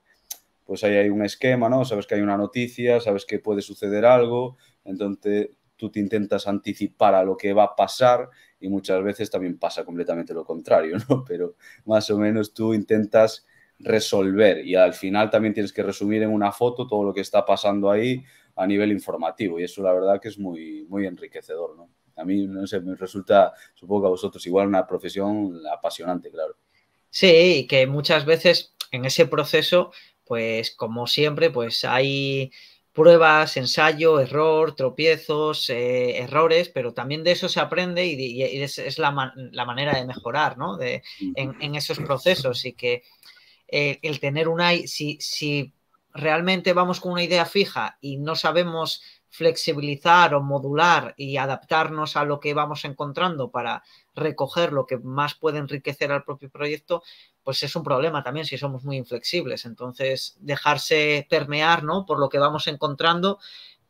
pues ahí hay un esquema, ¿no? Sabes que hay una noticia, sabes que puede suceder algo, entonces tú te intentas anticipar a lo que va a pasar y muchas veces también pasa completamente lo contrario, (laughs) ¿no? Pero más o menos tú intentas resolver y al final también tienes que resumir en una foto todo lo que está pasando ahí a nivel informativo y eso la verdad que es muy, muy enriquecedor, ¿no? a mí, no sé, me resulta, supongo que a vosotros igual, una profesión apasionante, claro. Sí, y que muchas veces en ese proceso, pues como siempre, pues hay pruebas, ensayo, error, tropiezos, eh, errores, pero también de eso se aprende y, es, la, manera de mejorar, ¿no? De, en, esos procesos y que eh, el tener una... Si, si realmente vamos con una idea fija y no sabemos flexibilizar o modular y adaptarnos a lo que vamos encontrando para recoger lo que más puede enriquecer al propio proyecto, pues es un problema también si somos muy inflexibles. Entonces, dejarse permear ¿no? por lo que vamos encontrando,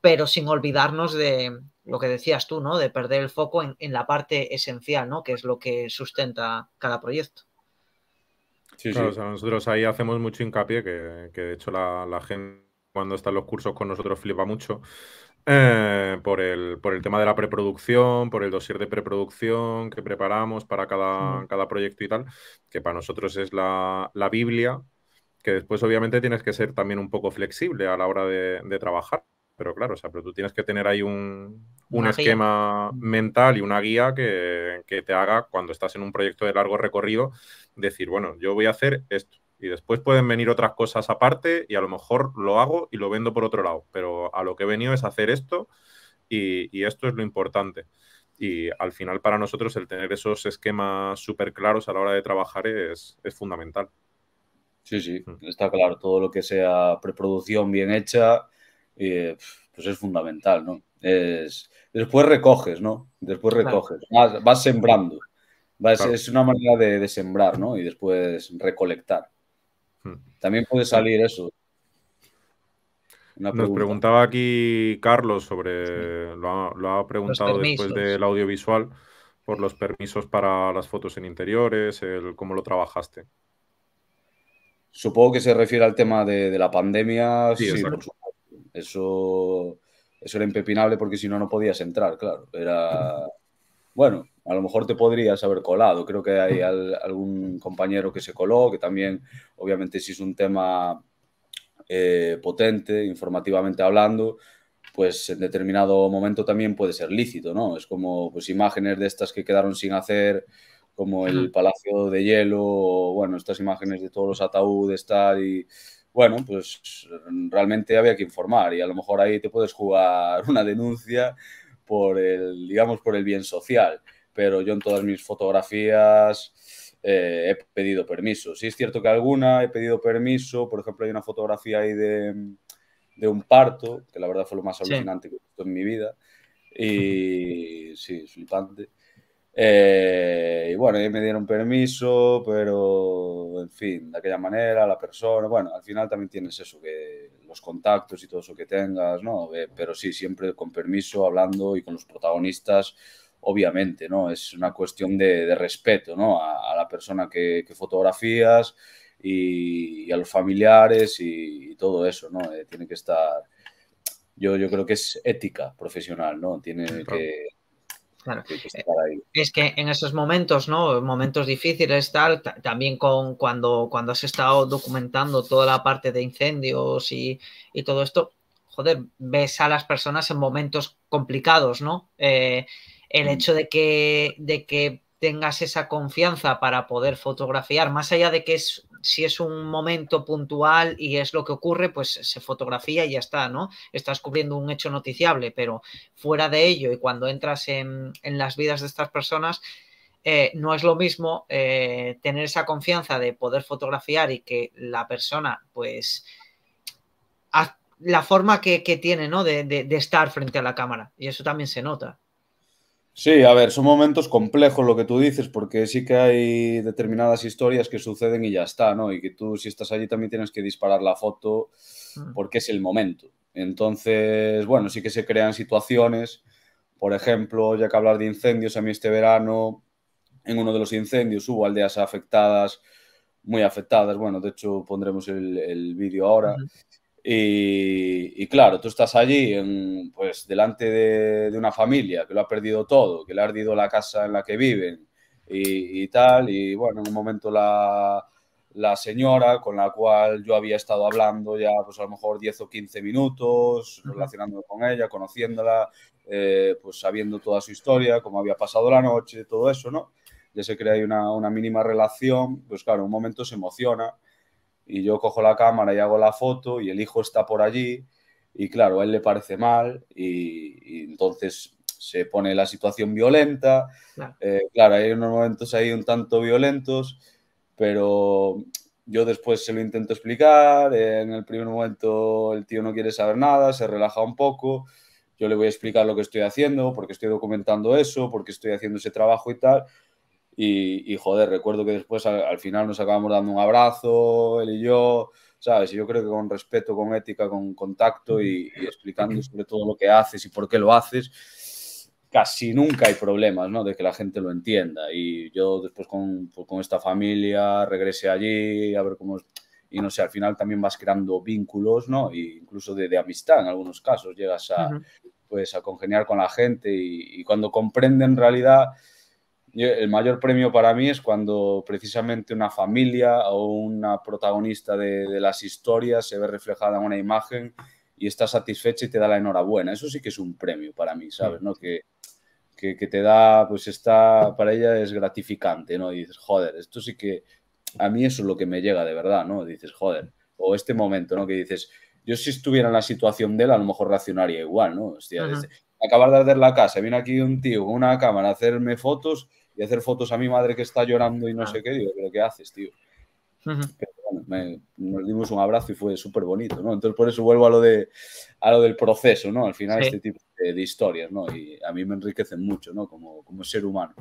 pero sin olvidarnos de lo que decías tú, ¿no? De perder el foco en, la parte esencial, ¿no? Que es lo que sustenta cada proyecto. Sí, sí. nosotros ahí hacemos mucho hincapié, que, de hecho la, gente cuando está en los cursos con nosotros flipa mucho, eh, por, el, por el tema de la preproducción, por el dossier de preproducción que preparamos para cada, proyecto y tal, que para nosotros es la, Biblia, que después obviamente tienes que ser también un poco flexible a la hora de, trabajar, pero claro, o sea, pero tú tienes que tener ahí un, esquema mental y una guía que te haga cuando estás en un proyecto de largo recorrido decir, bueno, yo voy a hacer esto y después pueden venir otras cosas aparte y a lo mejor lo hago y lo vendo por otro lado. Pero a lo que he venido es hacer esto y, esto es lo importante. Y al final para nosotros el tener esos esquemas súper claros a la hora de trabajar es, fundamental. Sí, sí, mm. está claro. Todo lo que sea preproducción bien hecha, eh, pues es fundamental, ¿no? Es, después recoges, ¿no? Después recoges, vas, sembrando. Es una manera de, de sembrar, ¿no? Y después recolectar. También puede salir eso. Nos preguntaba aquí Carlos sobre, lo, ha, preguntado después del audiovisual, por los permisos para las fotos en interiores, cómo lo trabajaste. Supongo que se refiere al tema de, la pandemia. Sí, Eso, eso era impepinable porque si no, no podías entrar, claro. Era. Bueno, a lo mejor te podrías haber colado. Creo que hay algún compañero que se coló, que también, obviamente, si es un tema eh, potente, informativamente hablando, pues en determinado momento también puede ser lícito, ¿no? Es como pues imágenes de estas que quedaron sin hacer, como el Palacio de Hielo, bueno, estas imágenes de todos los ataúdes, tal, y bueno, pues realmente había que informar y a lo mejor ahí te puedes jugar (laughs) una denuncia por el, digamos, por el bien social pero yo en todas mis fotografías eh, he pedido permiso. Sí es cierto que alguna he pedido permiso, por ejemplo, hay una fotografía ahí de, un parto, que la verdad fue lo más alucinante que he visto en mi vida, y (laughs) sí, es flipante. Eh, y bueno, ahí me dieron permiso, pero en fin, de aquella manera, la persona, bueno, al final también tienes eso, que los contactos y todo eso que tengas, ¿no? Eh, pero sí, siempre con permiso, hablando y con los protagonistas, obviamente, ¿no? Es una cuestión de, respeto, ¿no? A, la persona que, fotografías y, a los familiares y, todo eso, ¿no? Eh, tiene que estar... Yo, yo creo que es ética profesional, ¿no? Tiene que... Es que en esos momentos, ¿no? Momentos difíciles, tal, también con cuando, cuando has estado documentando toda la parte de incendios y, y todo esto, joder, ves a las personas en momentos complicados, ¿no? Eh, el hecho de que, de que tengas esa confianza para poder fotografiar, más allá de que es si es un momento puntual y es lo que ocurre, pues se fotografía y ya está, ¿no? Estás cubriendo un hecho noticiable, pero fuera de ello y cuando entras en, las vidas de estas personas, eh, no es lo mismo eh, tener esa confianza de poder fotografiar y que la persona, pues, la forma que, tiene, ¿no? de estar frente a la cámara. Y eso también se nota. Sí, a ver, son momentos complejos lo que tú dices, porque sí que hay determinadas historias que suceden y ya está, ¿no? Y que tú, si estás allí, también tienes que disparar la foto mm. porque es el momento. Entonces, bueno, sí que se crean situaciones. Por ejemplo, ya que hablar de incendios, a mí este verano, en uno de los incendios hubo aldeas afectadas, muy afectadas. Bueno, de hecho, pondremos el, vídeo ahora. Y, claro, tú estás allí, pues delante de, una familia que lo ha perdido todo, que le ha ardido la casa en la que viven y, tal. Y bueno, en un momento la, la, señora con la cual yo había estado hablando ya, pues a lo mejor 10 o 15 minutos, relacionándome con ella, conociéndola, eh, pues sabiendo toda su historia, cómo había pasado la noche, todo eso, ¿no? Ya se crea una, una mínima relación, pues claro, en un momento se emociona y yo cojo la cámara y hago la foto y el hijo está por allí y claro, a él le parece mal y, entonces se pone la situación violenta. Claro. Eh, claro, hay unos momentos ahí un tanto violentos, pero yo después se lo intento explicar, en el primer momento el tío no quiere saber nada, se relaja un poco, yo le voy a explicar lo que estoy haciendo, porque estoy documentando eso, porque estoy haciendo ese trabajo y tal, y, joder, recuerdo que después al, final nos acabamos dando un abrazo, él y yo, ¿sabes? Y yo creo que con respeto, con ética, con contacto y, explicando sobre todo lo que haces y por qué lo haces, casi nunca hay problemas, ¿no? De que la gente lo entienda. Y yo después con, pues, con esta familia regrese allí a ver cómo... Es y no sé, al final también vas creando vínculos, ¿no? incluso de, amistad en algunos casos, llegas a, pues, a congeniar con la gente y, y, cuando comprenden en realidad el mayor premio para mí es cuando precisamente una familia o una protagonista de, las historias se ve reflejada en una imagen y está satisfecha y te da la enhorabuena. Eso sí que es un premio para mí, ¿sabes? Mm. Que, que, te da, pues está, para ella es gratificante, ¿no? Y dices, joder, esto sí que, a mí eso es lo que me llega de verdad, ¿no? Dices, joder, o este momento, ¿no? Que dices, yo si estuviera en la situación de él, a lo mejor reaccionaría igual, ¿no? acabar de arder la casa, viene aquí un tío con una cámara a hacerme fotos y hacer fotos a mi madre que está llorando y no sé ah. qué, digo, pero ¿qué haces, tío? nos dimos un abrazo y fue súper bonito, ¿no? Entonces por eso vuelvo a lo, de, lo del proceso, ¿no? Al final este tipo de, historias, ¿no? Y a mí me enriquecen mucho, ¿no? Como, ser humano.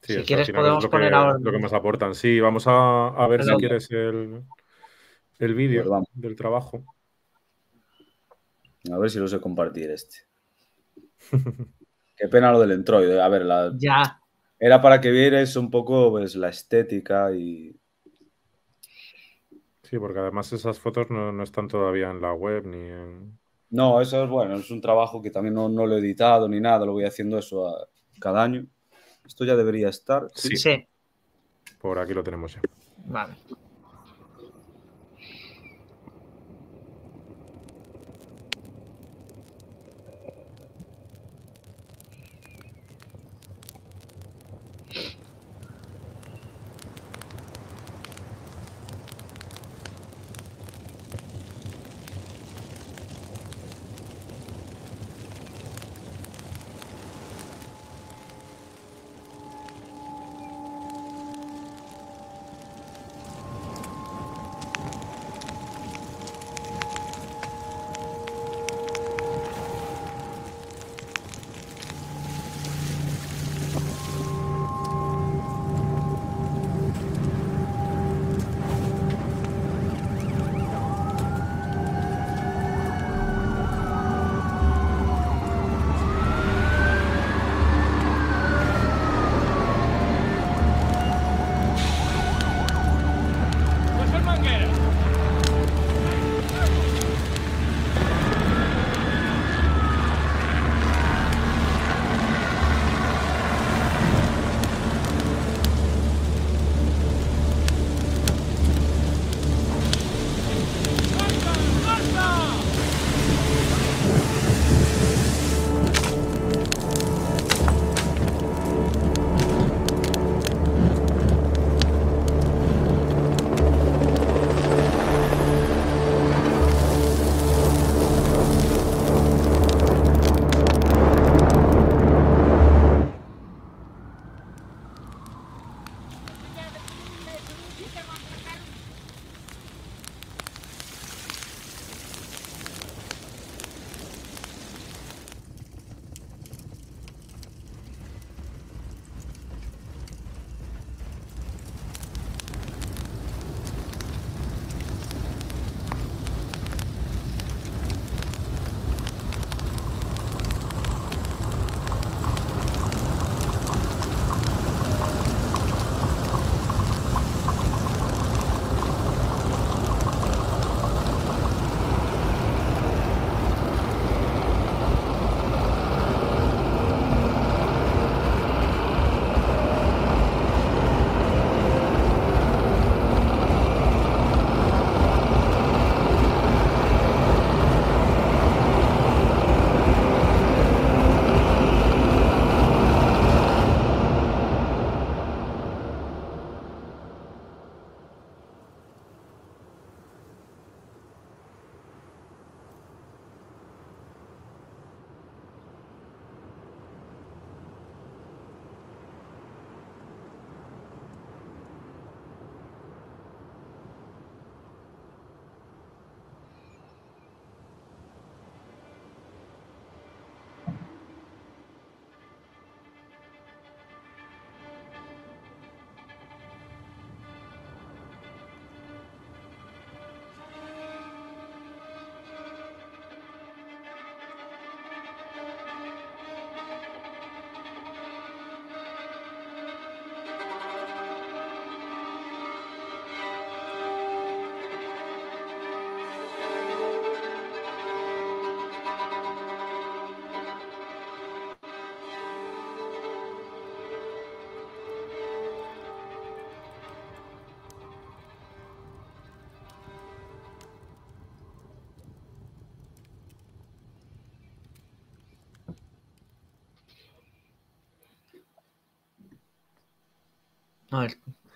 si quieres podemos poner ahora... Lo que más aportan, sí. Vamos a, ver si quieres el, vídeo pues del trabajo. A ver si lo sé compartir este. (laughs) Qué pena lo del entroido. Eh. A ver, la... Ya era para que vieres un poco pues, la estética y... Sí, porque además esas fotos no, están todavía en la web ni en... No, eso es bueno, es un trabajo que también no, lo he editado ni nada, lo voy haciendo eso cada año. Esto ya debería estar. Sí. sí. Por aquí lo tenemos ya. Vale.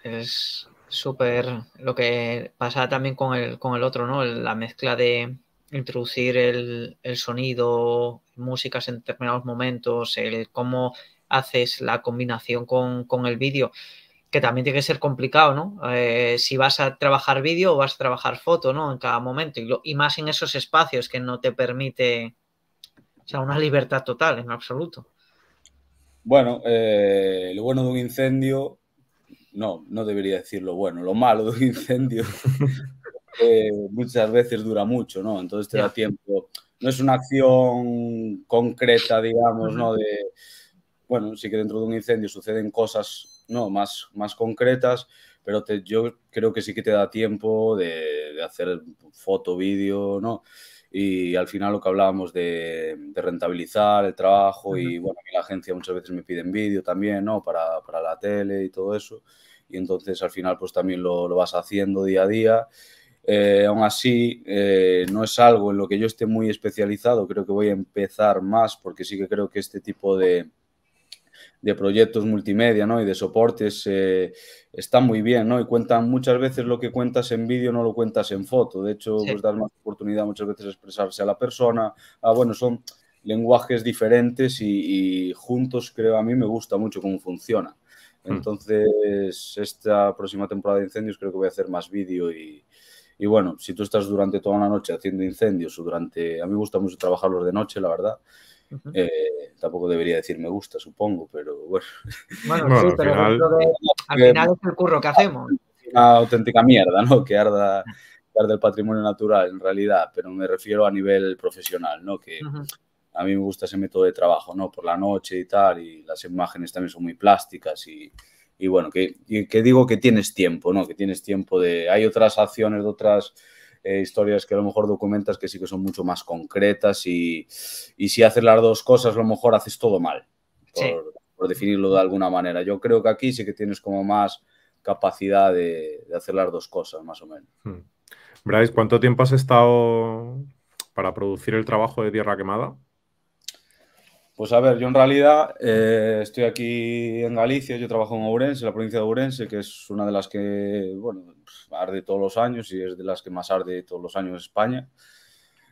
es súper lo que pasa también con el, con el otro, ¿no? La mezcla de introducir el, sonido, músicas en determinados momentos, el cómo haces la combinación con, el vídeo, que también tiene que ser complicado, ¿no? Eh, si vas a trabajar vídeo o vas a trabajar foto, ¿no? En cada momento, y, más en esos espacios que no te permite, o sea, una libertad total, en absoluto. Bueno, eh, lo bueno de un incendio no, no debería decir lo bueno, lo malo de un incendio. (laughs) Eh, muchas veces dura mucho, ¿no? Entonces te da tiempo. No es una acción concreta, digamos, ¿no? De, bueno, sí que dentro de un incendio suceden cosas, ¿no? Más, más concretas, pero yo creo que sí que te da tiempo de, de hacer foto, vídeo, ¿no? y al final lo que hablábamos de, rentabilizar el trabajo y bueno, a la agencia muchas veces me piden vídeo también, ¿no? Para, para, la tele y todo eso y entonces al final pues también lo, vas haciendo día a día. Eh, aún así, eh, no es algo en lo que yo esté muy especializado, creo que voy a empezar más porque sí que creo que este tipo de de proyectos multimedia ¿no? y de soportes eh, están muy bien ¿no? y cuentan muchas veces lo que cuentas en vídeo no lo cuentas en foto. De hecho, pues das más oportunidad muchas veces expresarse a la persona. Ah, bueno, son lenguajes diferentes y, juntos creo a mí me gusta mucho cómo funciona. Hmm. Entonces, esta próxima temporada de incendios creo que voy a hacer más vídeo y, y bueno, si tú estás durante toda la noche haciendo incendios o durante... A mí me gusta mucho trabajarlos de noche, la verdad. Eh, tampoco debería decir me gusta, supongo, pero bueno. Bueno, sí, pero al final, de, eh, al final es el curro que hacemos. Una auténtica mierda, ¿no? Que arda, el patrimonio natural, en realidad, pero me refiero a nivel profesional, ¿no? Que a mí me gusta ese método de trabajo, ¿no? Por la noche y tal, y las imágenes también son muy plásticas y, y bueno, que, que digo que tienes tiempo, ¿no? Que tienes tiempo de... Hay otras acciones de otras eh, historias que a lo mejor documentas que sí que son mucho más concretas y, si haces las dos cosas, a lo mejor haces todo mal, por, definirlo de alguna manera. Yo creo que aquí sí que tienes como más capacidad de, hacer las dos cosas, más o menos. Hmm. Brais, ¿cuánto tiempo has estado para producir el trabajo de Tierra Quemada? Pues a ver, yo en realidad eh, estoy aquí en Galicia, yo trabajo en Ourense, la provincia de Ourense, que es una de las que, bueno, arde todos los años y es de las que más arde todos los años en España.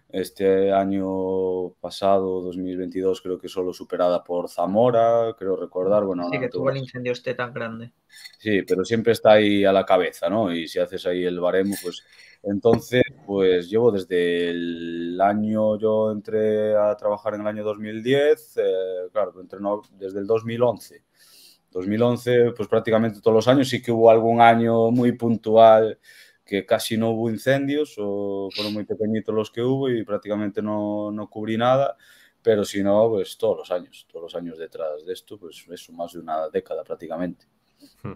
Este año pasado, 2022, creo que solo superada por Zamora, creo recordar. Bueno, sí, que tuvo el incendio este tan grande. Sí, pero siempre está ahí a la cabeza, ¿no? Y si haces ahí el baremo, pues entonces, pues llevo desde el año, yo entré a trabajar en el año 2010, eh, claro, desde el 2011. 2011, pues prácticamente todos los años, sí que hubo algún año muy puntual que casi no hubo incendios o fueron muy pequeñitos los que hubo y prácticamente no, no cubrí nada, pero si no, pues todos los años, todos los años detrás de esto, pues eso, más de una década prácticamente. Hmm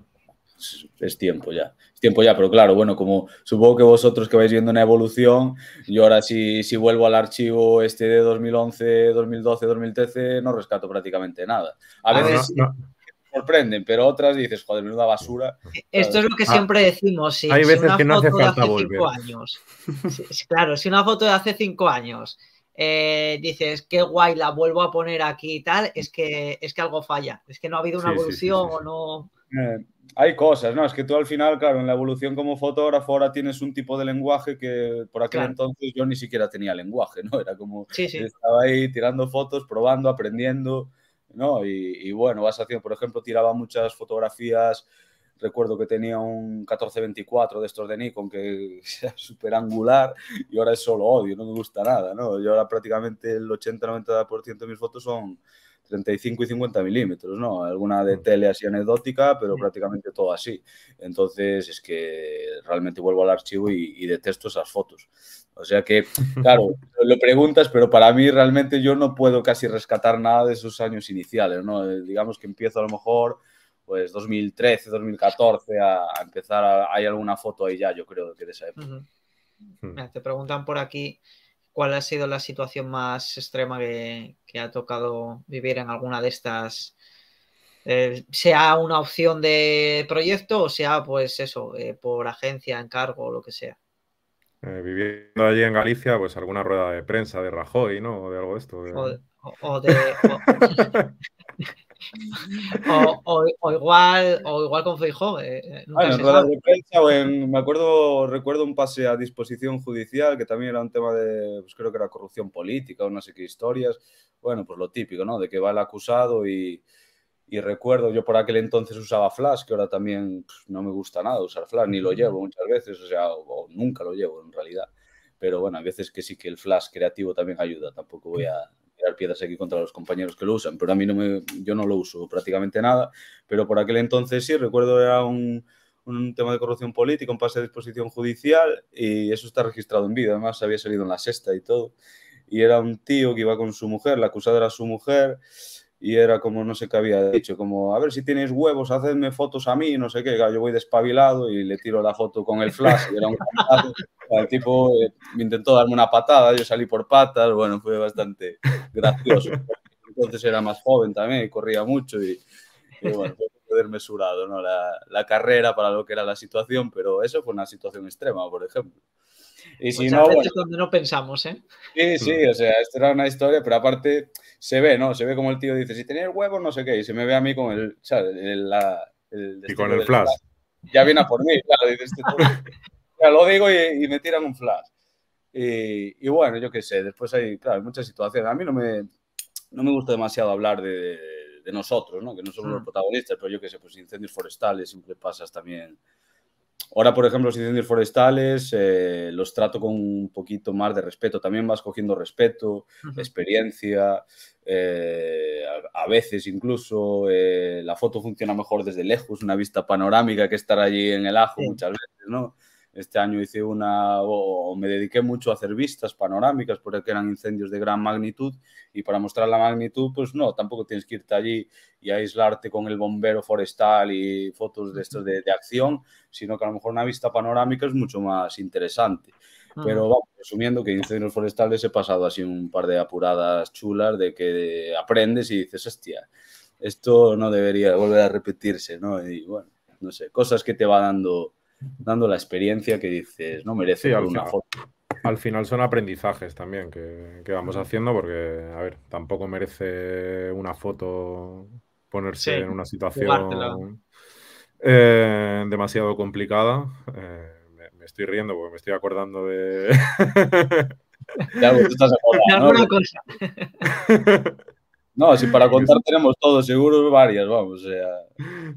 es tiempo ya. tiempo ya, pero claro, bueno, como supongo que vosotros que vais viendo una evolución, yo ahora si, si vuelvo al archivo este de 2011, 2012, 2013, no rescato prácticamente nada. A ah, veces sorprenden, pero otras dices, joder, menuda basura. E-, esto es lo que ah. siempre decimos. Si, Hay veces que no hace falta volver. años, claro, si una foto de hace cinco años eh, dices, qué guay, la vuelvo a poner aquí y tal, es que, es que algo falla. Es que no ha habido una evolución o no... Eh, hay cosas, ¿no? Es que tú al final, claro, en la evolución como fotógrafo ahora tienes un tipo de lenguaje que por aquel entonces yo ni siquiera tenía lenguaje, ¿no? Era como sí, sí. estaba ahí tirando fotos, probando, aprendiendo, ¿no? Y, y, bueno, vas haciendo, por ejemplo, tiraba muchas fotografías. Recuerdo que tenía un 1424 de estos de Nikon que (laughs) era súper angular y ahora es solo odio, no me gusta nada, ¿no? Yo ahora prácticamente el 80-90% de mis fotos son 35 y 50 milímetros, ¿no? Alguna de mm. tele así anecdótica, pero prácticamente todo así. Entonces es que realmente vuelvo al archivo y, detesto esas fotos. O sea que, (laughs) claro, lo preguntas, pero para mí realmente yo no puedo casi rescatar nada de esos años iniciales, ¿no? Eh, digamos que empiezo a lo mejor pues 2013, 2014 a, empezar, a, hay alguna foto ahí ya, yo creo, que de esa época. Te preguntan por aquí ¿Cuál ha sido la situación más extrema que, ha tocado vivir en alguna de estas? Eh, sea una opción de proyecto o sea, pues eso, eh, por agencia, encargo o lo que sea. Eh, viviendo allí en Galicia, pues alguna rueda de prensa de Rajoy, ¿no? O de algo de esto. O, de, (laughs) (laughs) o, igual, o igual con Feijó. Eh, eh, me acuerdo, recuerdo un pase a disposición judicial que también era un tema de, pues creo que era corrupción política o no sé qué historias. Bueno, pues lo típico, ¿no? De que va el acusado y, y recuerdo, yo por aquel entonces usaba Flash, que ahora también no me gusta nada usar Flash, ni lo llevo muchas veces, o sea, o, o nunca lo llevo en realidad pero bueno, a veces que sí que el flash creativo también ayuda, tampoco voy a tirar piedras aquí contra los compañeros que lo usan, pero a mí no me, yo no lo uso prácticamente nada, pero por aquel entonces sí, recuerdo era un, un tema de corrupción política, un pase de disposición judicial y eso está registrado en vida, además había salido en la sexta y todo, y era un tío que iba con su mujer, la acusada era su mujer y era como no sé qué había dicho, como a ver si tienes huevos, hacedme fotos a mí, no sé qué, yo voy despabilado y le tiro la foto con el flash, (laughs) el tipo me eh, intentó darme una patada, yo salí por patas, bueno, fue bastante gracioso. Entonces era más joven también, corría mucho y, bueno, fue poder mesurado ¿no? La, la carrera para lo que era la situación, pero eso fue una situación extrema, por ejemplo. Y si no, veces donde no pensamos, ¿eh? Sí, sí, mm. o sea, esto era una historia, pero aparte se ve, ¿no? Se ve como el tío dice, si tenéis huevos, no sé qué, y se me ve a mí con el... y con el flash. Ya viene a por mí, claro, dice ya, lo digo y, me tiran un flash. Y, bueno, yo qué sé, después hay, claro, muchas situaciones. A mí no me, no me gusta demasiado hablar de, nosotros, ¿no? Que no somos los mm. protagonistas, pero yo qué sé, pues incendios forestales siempre pasas también Ahora, por ejemplo, los incendios forestales eh, los trato con un poquito más de respeto. También vas cogiendo respeto, experiencia, eh, a, veces incluso eh, la foto funciona mejor desde lejos, una vista panorámica que estar allí en el ajo muchas veces, ¿no? Este año hice una, o me dediqué mucho a hacer vistas panorámicas, porque eran incendios de gran magnitud, y para mostrar la magnitud, pues no, tampoco tienes que irte allí y aislarte con el bombero forestal y fotos de estos de, acción, sino que a lo mejor una vista panorámica es mucho más interesante. Ah. Pero vamos, resumiendo que incendios forestales he pasado así un par de apuradas chulas de que aprendes y dices, hostia, esto no debería volver a repetirse, ¿no? Y bueno, no sé, cosas que te va dando dando la experiencia que dices, no merece una foto. Al final son aprendizajes también que, vamos haciendo, porque, a ver, tampoco merece una foto ponerse en una situación eh, demasiado complicada. Eh, me, estoy riendo porque me estoy acordando de. Pues, (laughs) alguna cosa. (laughs) No, si para (laughs) contar tenemos todos seguro, varias, vamos.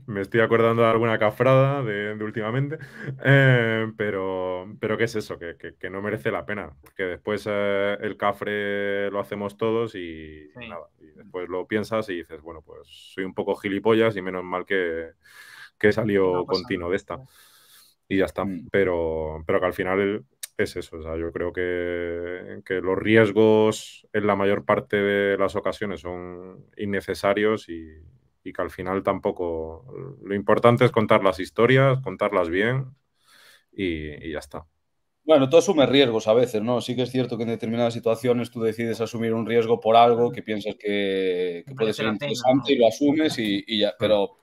Me estoy acordando de alguna cafrada de, últimamente, eh, pero, pero ¿qué es eso? Que, no merece la pena, que después eh, el cafre lo hacemos todos y, y después lo piensas y dices, bueno, pues soy un poco gilipollas y menos mal que, que salió continuo de esta. Y ya está, mm. pero, pero que al final es eso. O sea, yo creo que, los riesgos en la mayor parte de las ocasiones son innecesarios y, que al final tampoco. Lo importante es contar las historias, contarlas bien y, ya está. Bueno, tú asumes riesgos a veces, ¿no? Sí que es cierto que en determinadas situaciones tú decides asumir un riesgo por algo que piensas que, puede ser interesante y lo asumes y, y ya, pero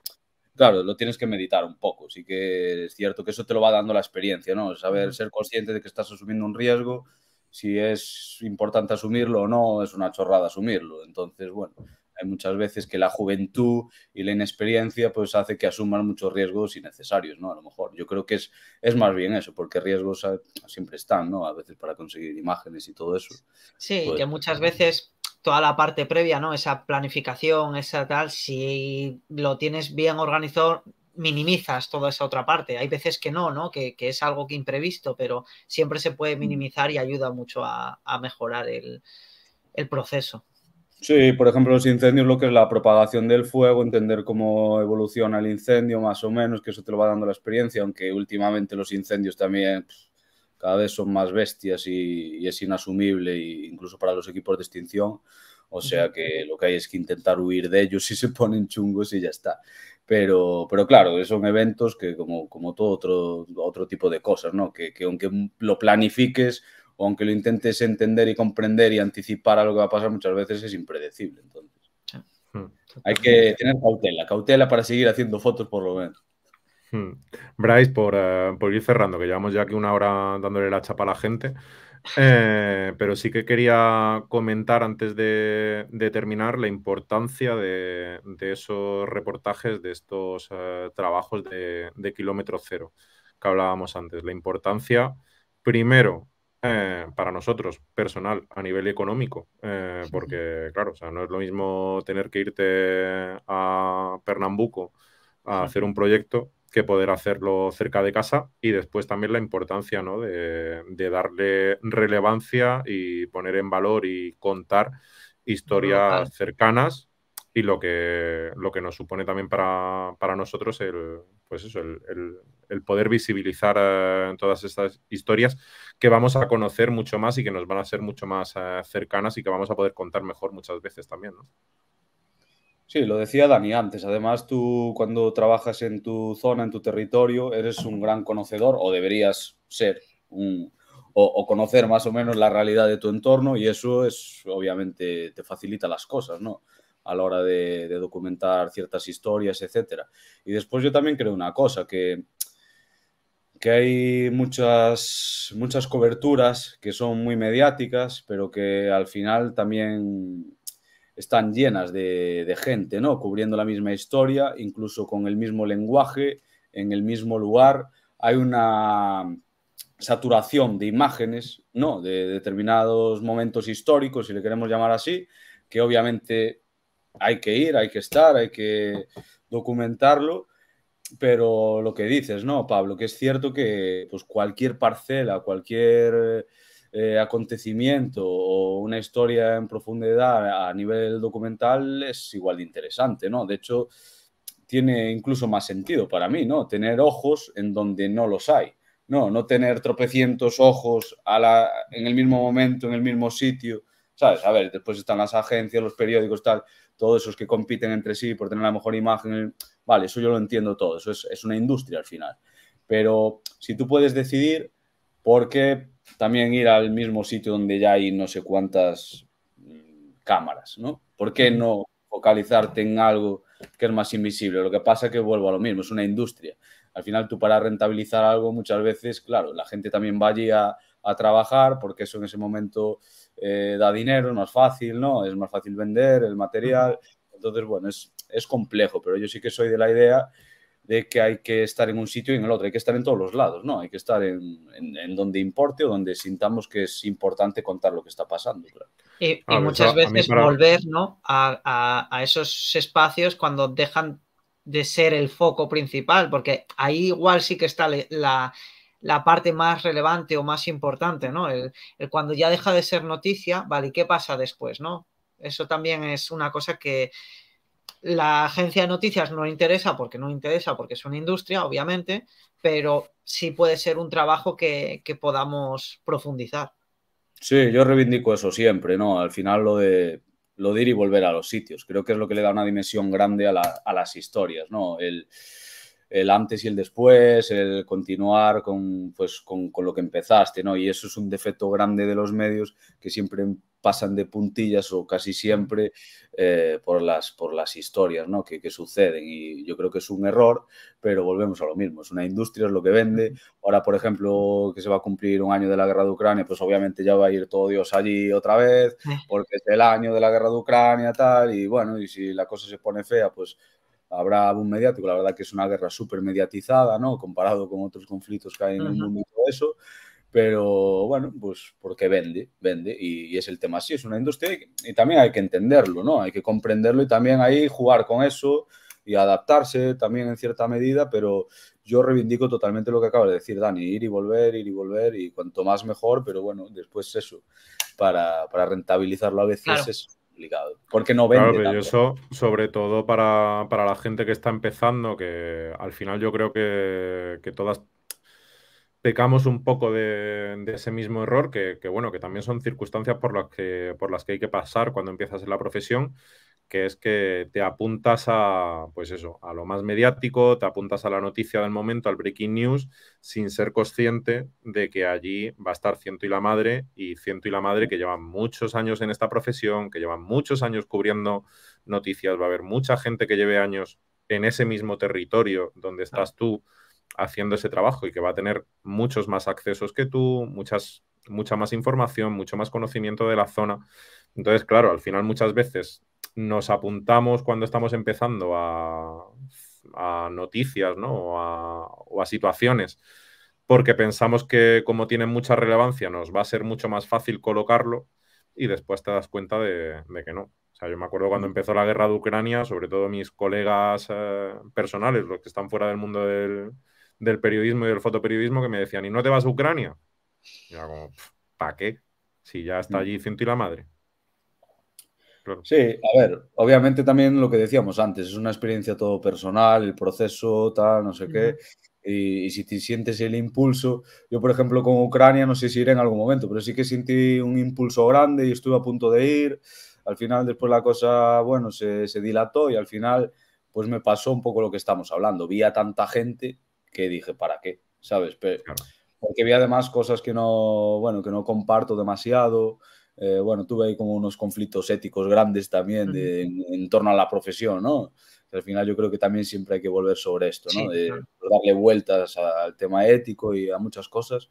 claro, lo tienes que meditar un poco. Sí que es cierto que eso te lo va dando la experiencia, ¿no? Saber ser consciente de que estás asumiendo un riesgo, si es importante asumirlo o no, es una chorrada asumirlo. Entonces, bueno, hay muchas veces que la juventud y la inexperiencia pues hace que asuman muchos riesgos innecesarios, ¿no? A lo mejor yo creo que es, es más bien eso, porque riesgos siempre están, ¿no? A veces para conseguir imágenes y todo eso. Sí, pues que muchas veces a la parte previa, ¿no? Esa planificación, esa tal, si lo tienes bien organizado, minimizas toda esa otra parte. Hay veces que no, ¿no? Que, es algo que imprevisto, pero siempre se puede mm. minimizar y ayuda mucho a, mejorar el, el proceso. Sí, por ejemplo, los incendios, lo que es la propagación del fuego, entender cómo evoluciona el incendio, más o menos, que eso te lo va dando la experiencia, aunque últimamente los incendios también cada vez son más bestias y, es inasumible incluso para los equipos de extinción. O sea que lo que hay es que intentar huir de ellos si se (laughs) ponen chungos y ya está. Pero, pero claro, son eventos que como, como todo otro, otro tipo de cosas, ¿no? Que, aunque lo planifiques o aunque lo intentes entender y comprender y anticipar a lo que va a pasar, muchas veces es impredecible. Entonces, hmm. hay que tener cautela, cautela para seguir haciendo fotos por lo menos. Hmm. Bryce, por, eh, por, ir cerrando, que llevamos ya aquí una hora dándole la chapa a la gente, eh, pero sí que quería comentar antes de, terminar la importancia de, esos reportajes, de estos eh, trabajos de, kilómetro cero que hablábamos antes. La importancia, primero, para nosotros, personal, a nivel económico, porque, claro, no es lo mismo tener que irte a Pernambuco a hacer un proyecto que poder hacerlo cerca de casa y después también la importancia de, darle relevancia y poner en valor y contar historias cercanas y lo que, lo que nos supone también para, nosotros el, pues eso, el, poder visibilizar eh, todas estas historias que vamos a conocer mucho más y que nos van a ser mucho más eh, cercanas y que vamos a poder contar mejor muchas veces también. Sí, lo decía Dani antes. Además, tú cuando trabajas en tu zona, en tu territorio, eres un gran conocedor o deberías ser un, o, conocer más o menos la realidad de tu entorno y eso es obviamente te facilita las cosas, ¿no? A la hora de, documentar ciertas historias, etcétera. Y después yo también creo una cosa que que hay muchas muchas coberturas que son muy mediáticas, pero que al final también están llenas de, gente, ¿no? Cubriendo la misma historia, incluso con el mismo lenguaje, en el mismo lugar. Hay una saturación de imágenes, ¿no? De determinados momentos históricos, si le queremos llamar así, que obviamente hay que ir, hay que estar, hay que documentarlo, pero lo que dices, ¿no, Pablo? Que es cierto que pues, cualquier parcela, cualquier eh, acontecimiento o una historia en profundidad a nivel documental es igual de interesante, ¿no? De hecho, tiene incluso más sentido para mí, ¿no? Tener ojos en donde no los hay, ¿no? No tener tropecientos ojos a la, en el mismo momento, en el mismo sitio, ¿sabes? A ver, después están las agencias, los periódicos, tal, todos esos que compiten entre sí por tener la mejor imagen. Vale, eso yo lo entiendo todo, eso es, es una industria al final. Pero si tú puedes decidir por qué también ir al mismo sitio donde ya hay no sé cuántas mm, cámaras, ¿no? ¿Por qué no focalizarte en algo que es más invisible? Lo que pasa es que vuelvo a lo mismo, es una industria. Al final tú para rentabilizar algo muchas veces, claro, la gente también va allí a, trabajar porque eso en ese momento eh, da dinero, es más fácil, ¿no? Es más fácil vender el material. Entonces, bueno, es, es complejo, pero yo sí que soy de la idea de que hay que estar en un sitio y en el otro, hay que estar en todos los lados, ¿no? Hay que estar en, donde importe o donde sintamos que es importante contar lo que está pasando. Y, ah, muchas veces volver ¿no? A, esos espacios cuando dejan de ser el foco principal, porque ahí igual sí que está la, parte más relevante o más importante, ¿no? cuando ya deja de ser noticia, vale, ¿y qué pasa después, no? Eso también es una cosa que, la agencia de noticias no interesa porque no interesa, porque es una industria, obviamente, pero sí puede ser un trabajo que, podamos profundizar. Sí, yo reivindico eso siempre, ¿no? Al final lo de, lo ir y volver a los sitios. Creo que es lo que le da una dimensión grande a, las historias, ¿no? El, el, antes y el después, el continuar con, pues, con, lo que empezaste, ¿no? Y eso es un defecto grande de los medios que siempre pasan de puntillas o casi siempre eh, por, las, por las historias ¿no? que, suceden y yo creo que es un error, pero volvemos a lo mismo, es una industria, es lo que vende. Ahora, por ejemplo, que se va a cumplir un año de la guerra de Ucrania, pues obviamente ya va a ir todo Dios allí otra vez, porque es el año de la guerra de Ucrania, tal, y bueno, y si la cosa se pone fea, pues habrá un mediático, la verdad que es una guerra súper mediatizada, ¿no? Comparado con otros conflictos que hay en el mundo y eso pero bueno, pues porque vende, vende y, es el tema así, es una industria y, también hay que entenderlo, ¿no? Hay que comprenderlo y también ahí jugar con eso y adaptarse también en cierta medida, pero yo reivindico totalmente lo que acabas de decir, Dani, ir y volver, ir y volver y cuanto más mejor, pero bueno, después eso, para, rentabilizarlo a veces es complicado, porque no vende. Claro, pero eso sobre todo para, la gente que está empezando, que al final yo creo que, que todas pecamos un poco de, ese mismo error, que, bueno, que también son circunstancias por las, que, por las que hay que pasar cuando empiezas en la profesión, que es que te apuntas a, pues eso, a lo más mediático, te apuntas a la noticia del momento, al breaking news, sin ser consciente de que allí va a estar Ciento y la Madre, y Ciento y la Madre que llevan muchos años en esta profesión, que llevan muchos años cubriendo noticias, va a haber mucha gente que lleve años en ese mismo territorio donde estás tú, haciendo ese trabajo y que va a tener muchos más accesos que tú, muchas, mucha más información, mucho más conocimiento de la zona. Entonces, claro, al final muchas veces nos apuntamos cuando estamos empezando a, noticias ¿no? o, a, situaciones porque pensamos que como tiene mucha relevancia nos va a ser mucho más fácil colocarlo y después te das cuenta de, que no. O sea, yo me acuerdo cuando empezó la guerra de Ucrania, sobre todo mis colegas eh, personales, los que están fuera del mundo del, del periodismo y del fotoperiodismo que me decían, ¿y no te vas a Ucrania? Y era como, ¿para qué? Si ya está mm. allí siento y la madre. Sí, a ver, obviamente también lo que decíamos antes, es una experiencia todo personal, el proceso, tal, no sé qué. y, si te sientes el impulso, yo por ejemplo con Ucrania no sé si iré en algún momento, pero sí que sentí un impulso grande y estuve a punto de ir. Al final después la cosa, bueno, se, se dilató y al final pues me pasó un poco lo que estamos hablando. Vi a tanta gente que dije, ¿para qué? ¿Sabes? Porque vi además cosas que no, bueno, que no comparto demasiado. Eh, bueno, tuve ahí como unos conflictos éticos grandes también en, torno a la profesión, ¿no? al final yo creo que también siempre hay que volver sobre esto, ¿no? de darle vueltas al tema ético y a muchas cosas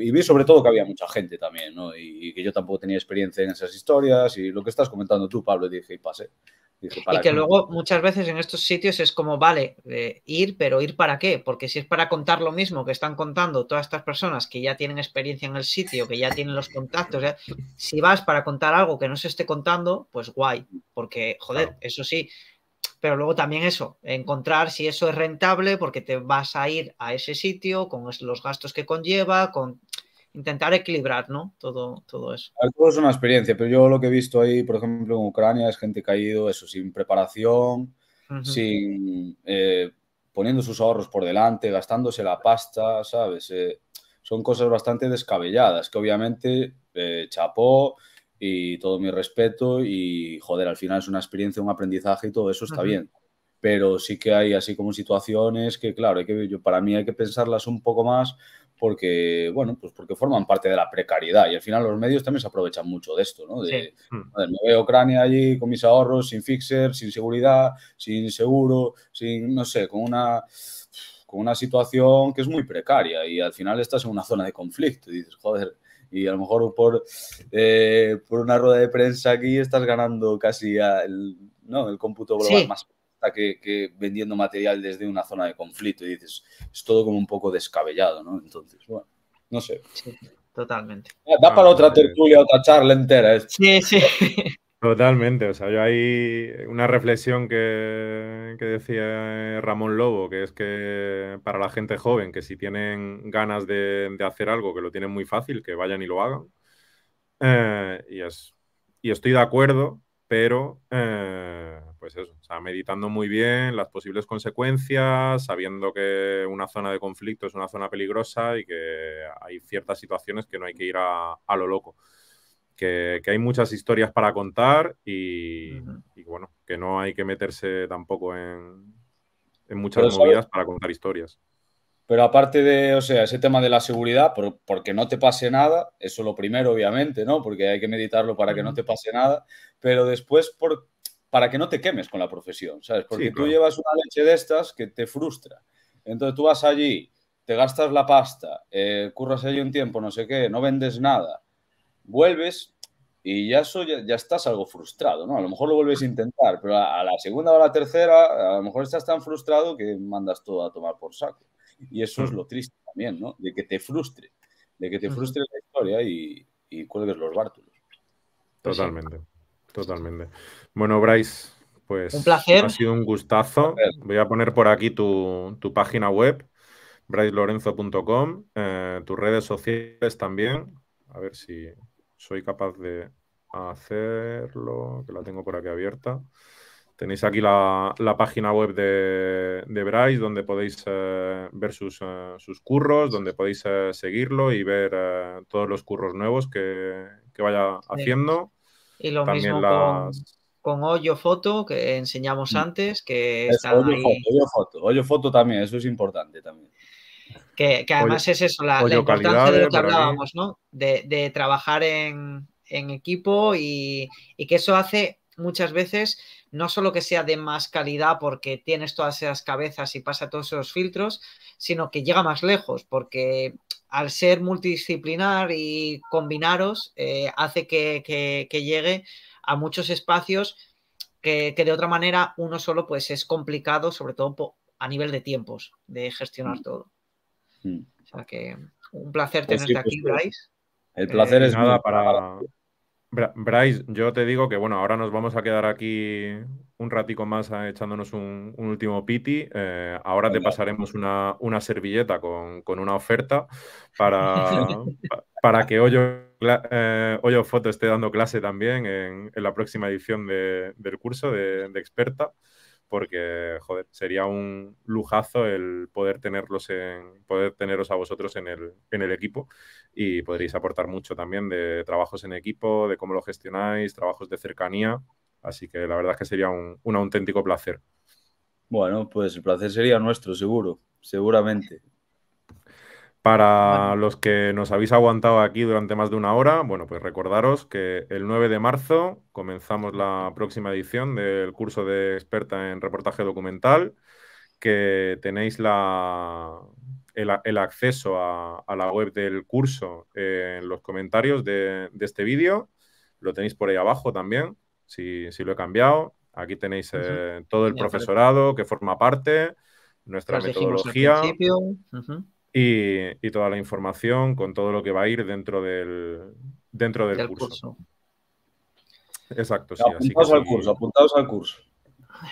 y vi sobre todo que había mucha gente también, ¿no? Y, que yo tampoco tenía experiencia en esas historias y lo que estás comentando tú, Pablo, dije, y pasé. y que luego muchas veces en estos sitios es como, vale, eh, ir, pero ir para qué? Porque si es para contar lo mismo que están contando todas estas personas que ya tienen experiencia en el sitio, que ya tienen los contactos, si vas para contar algo que no se esté contando, pues guay, porque, joder, eso sí, pero luego también eso, encontrar si eso es rentable porque te vas a ir a ese sitio con los gastos que conlleva, con intentar equilibrar, ¿no? Todo, todo eso. todo es una experiencia, pero yo lo que he visto ahí, por ejemplo, en Ucrania es gente caído, eso, sin preparación, sin eh, poniendo sus ahorros por delante, gastándose la pasta, ¿sabes? Eh, son cosas bastante descabelladas, que obviamente eh, chapó y todo mi respeto y joder, al final es una experiencia, un aprendizaje y todo eso está bien. Pero sí que hay así como situaciones que, claro, hay que, yo, para mí hay que pensarlas un poco más porque, bueno, pues porque forman parte de la precariedad y al final los medios también se aprovechan mucho de esto, ¿no? De, hmm. me veo a Ucrania allí con mis ahorros, sin fixer, sin seguridad, sin seguro, sin, no sé, con una con una situación que es muy precaria y al final estás en una zona de conflicto y dices, joder, y a lo mejor por, eh, por una rueda de prensa aquí estás ganando casi el, ¿no? el cómputo global más que, vendiendo material desde una zona de conflicto. Y dices, es todo como un poco descabellado, ¿no? Entonces, bueno, no sé. totalmente. Ah, da para ah, otra tertulia, otra charla entera. ¿eh? Sí, sí. (laughs) Totalmente, o sea, yo hay una reflexión que, decía Ramón Lobo, que es que para la gente joven, que si tienen ganas de, hacer algo, que lo tienen muy fácil, que vayan y lo hagan. Eh, y, es, y estoy de acuerdo, pero eh, pues eso, meditando muy bien las posibles consecuencias, sabiendo que una zona de conflicto es una zona peligrosa y que hay ciertas situaciones que no hay que ir a, lo loco. Que, hay muchas historias para contar y, bueno, que no hay que meterse tampoco en, muchas movidas para contar historias. Pero aparte de, o sea, ese tema de la seguridad, porque no te pase nada, eso lo primero, obviamente, ¿no? Porque hay que meditarlo para que no te pase nada, pero después por, para que no te quemes con la profesión, ¿sabes? Porque tú llevas una leche de estas que te frustra. Entonces tú vas allí, te gastas la pasta, eh, curras allí un tiempo, no sé qué, no vendes nada, vuelves y ya, eso, ya, estás algo frustrado, ¿no? A lo mejor lo vuelves a intentar, pero a la segunda o a la tercera, a lo mejor estás tan frustrado que mandas todo a tomar por saco. Y eso es lo triste también, ¿no? De que te frustre, de que te frustre la historia y, y cuelgues los bártulos. Totalmente, totalmente. Bueno, Bryce, pues ha sido un gustazo. Voy a poner por aquí tu, página web, BryceLorenzo.com eh, tus redes sociales también. A ver si soy capaz de hacerlo, que la tengo por aquí abierta. Tenéis aquí la, página web de, de, Bryce donde podéis eh, ver eh, sus, curros, donde podéis eh, seguirlo y ver todos los curros nuevos que, vaya haciendo. Y lo mismo con, Hoyo Foto que enseñamos mm. antes, que ahí... foto, hoyo, foto, también, eso es importante también. Que, además es eso, la, importancia de lo que hablábamos, ¿no? De, trabajar en, equipo y, y que eso hace muchas veces no solo que sea de más calidad porque tienes todas esas cabezas y pasa todos esos filtros, sino que llega más lejos porque al ser multidisciplinar y combinaros eh, hace que, llegue a muchos espacios que, de otra manera uno solo pues es complicado, sobre todo a nivel de tiempos, de gestionar mm. todo. Mm. que un placer pues tenerte pues aquí, Bryce. El placer eh, es nada para, Bryce, yo te digo que bueno, ahora nos vamos a quedar aquí un ratico más eh, echándonos un, último piti. Eh, ahora te pasaremos una, servilleta con, una oferta para, (laughs) que Hoyo, eh, Foto esté dando clase también en, la próxima edición del curso de experta porque joder, sería un lujazo el poder tenerlos en, poder teneros a vosotros en el, en el equipo y podréis aportar mucho también de trabajos en equipo, de cómo lo gestionáis, trabajos de cercanía. Así que la verdad es que sería un, un auténtico placer. Bueno, pues el placer sería nuestro, seguro, seguramente. Para los que nos habéis aguantado aquí durante más de una hora, bueno, pues recordaros que el 9 de marzo comenzamos la próxima edición del curso de experta en reportaje documental, que tenéis la, el, acceso a, la web del curso en los comentarios de, este vídeo. Lo tenéis por ahí abajo también, si, lo he cambiado. Aquí tenéis eh, todo el profesorado que forma parte, nuestra metodología y, toda la información con todo lo que va a ir dentro del, dentro del, curso. Exacto, sí. Así al curso, apuntaos al curso.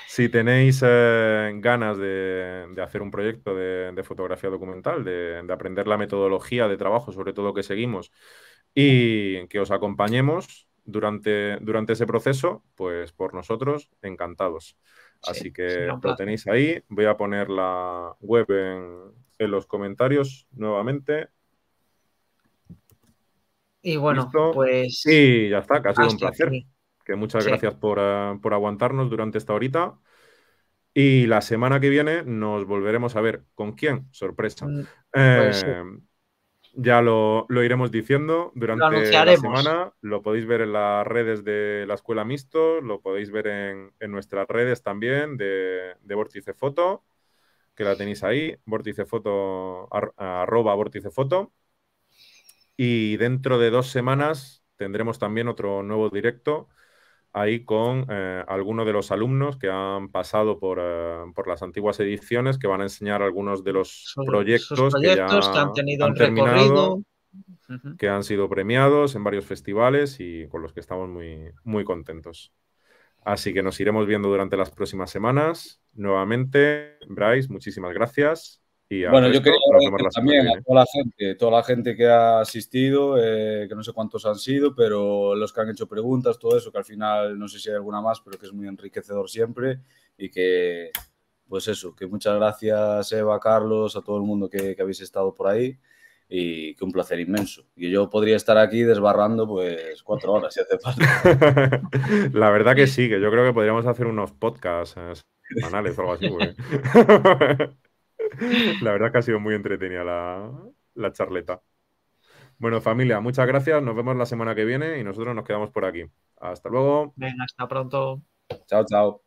Si tenéis eh, ganas de, hacer un proyecto de, fotografía documental, de, aprender la metodología de trabajo, sobre todo que seguimos, y que os acompañemos durante, durante ese proceso, pues por nosotros, encantados. Así que lo tenéis ahí. Voy a poner la web en, los comentarios nuevamente. Y bueno, pues. Sí, ya está, que ha sido un placer. Que muchas gracias eh, por, aguantarnos durante esta horita. Y la semana que viene nos volveremos a ver. ¿Con quién? Sorpresa. Mm, eh, pues ya lo, iremos diciendo durante la semana. Lo podéis ver en las redes de la Escuela Mixto, lo podéis ver en, nuestras redes también de, Vórtice Foto, que la tenéis ahí, vórticefoto, arroba vórticefoto. Y dentro de dos semanas tendremos también otro nuevo directo ahí con eh, algunos de los alumnos que han pasado eh, por, las antiguas ediciones, que van a enseñar algunos de los proyectos, que, ya han tenido que han sido premiados en varios festivales y con los que estamos muy, muy contentos. Así que nos iremos viendo durante las próximas semanas. Nuevamente, Bryce, muchísimas gracias bueno, yo quería agradecer también a ¿eh? toda la gente, toda la gente que ha asistido, eh, que no sé cuántos han sido, pero los que han hecho preguntas, todo eso, que al final no sé si hay alguna más, pero que es muy enriquecedor siempre y que, pues eso, que muchas gracias Eva, Carlos, a todo el mundo que, habéis estado por ahí y que un placer inmenso. Y yo podría estar aquí desbarrando pues cuatro horas si hace falta. (laughs) la verdad que sí, que yo creo que podríamos hacer unos podcasts eh, semanales o algo así. Pues. (laughs) (laughs) La verdad que ha sido muy entretenida la, la charleta. Bueno, familia, muchas gracias. Nos vemos la semana que viene y nosotros nos quedamos por aquí. Hasta luego. Venga, hasta pronto. Chao, chao.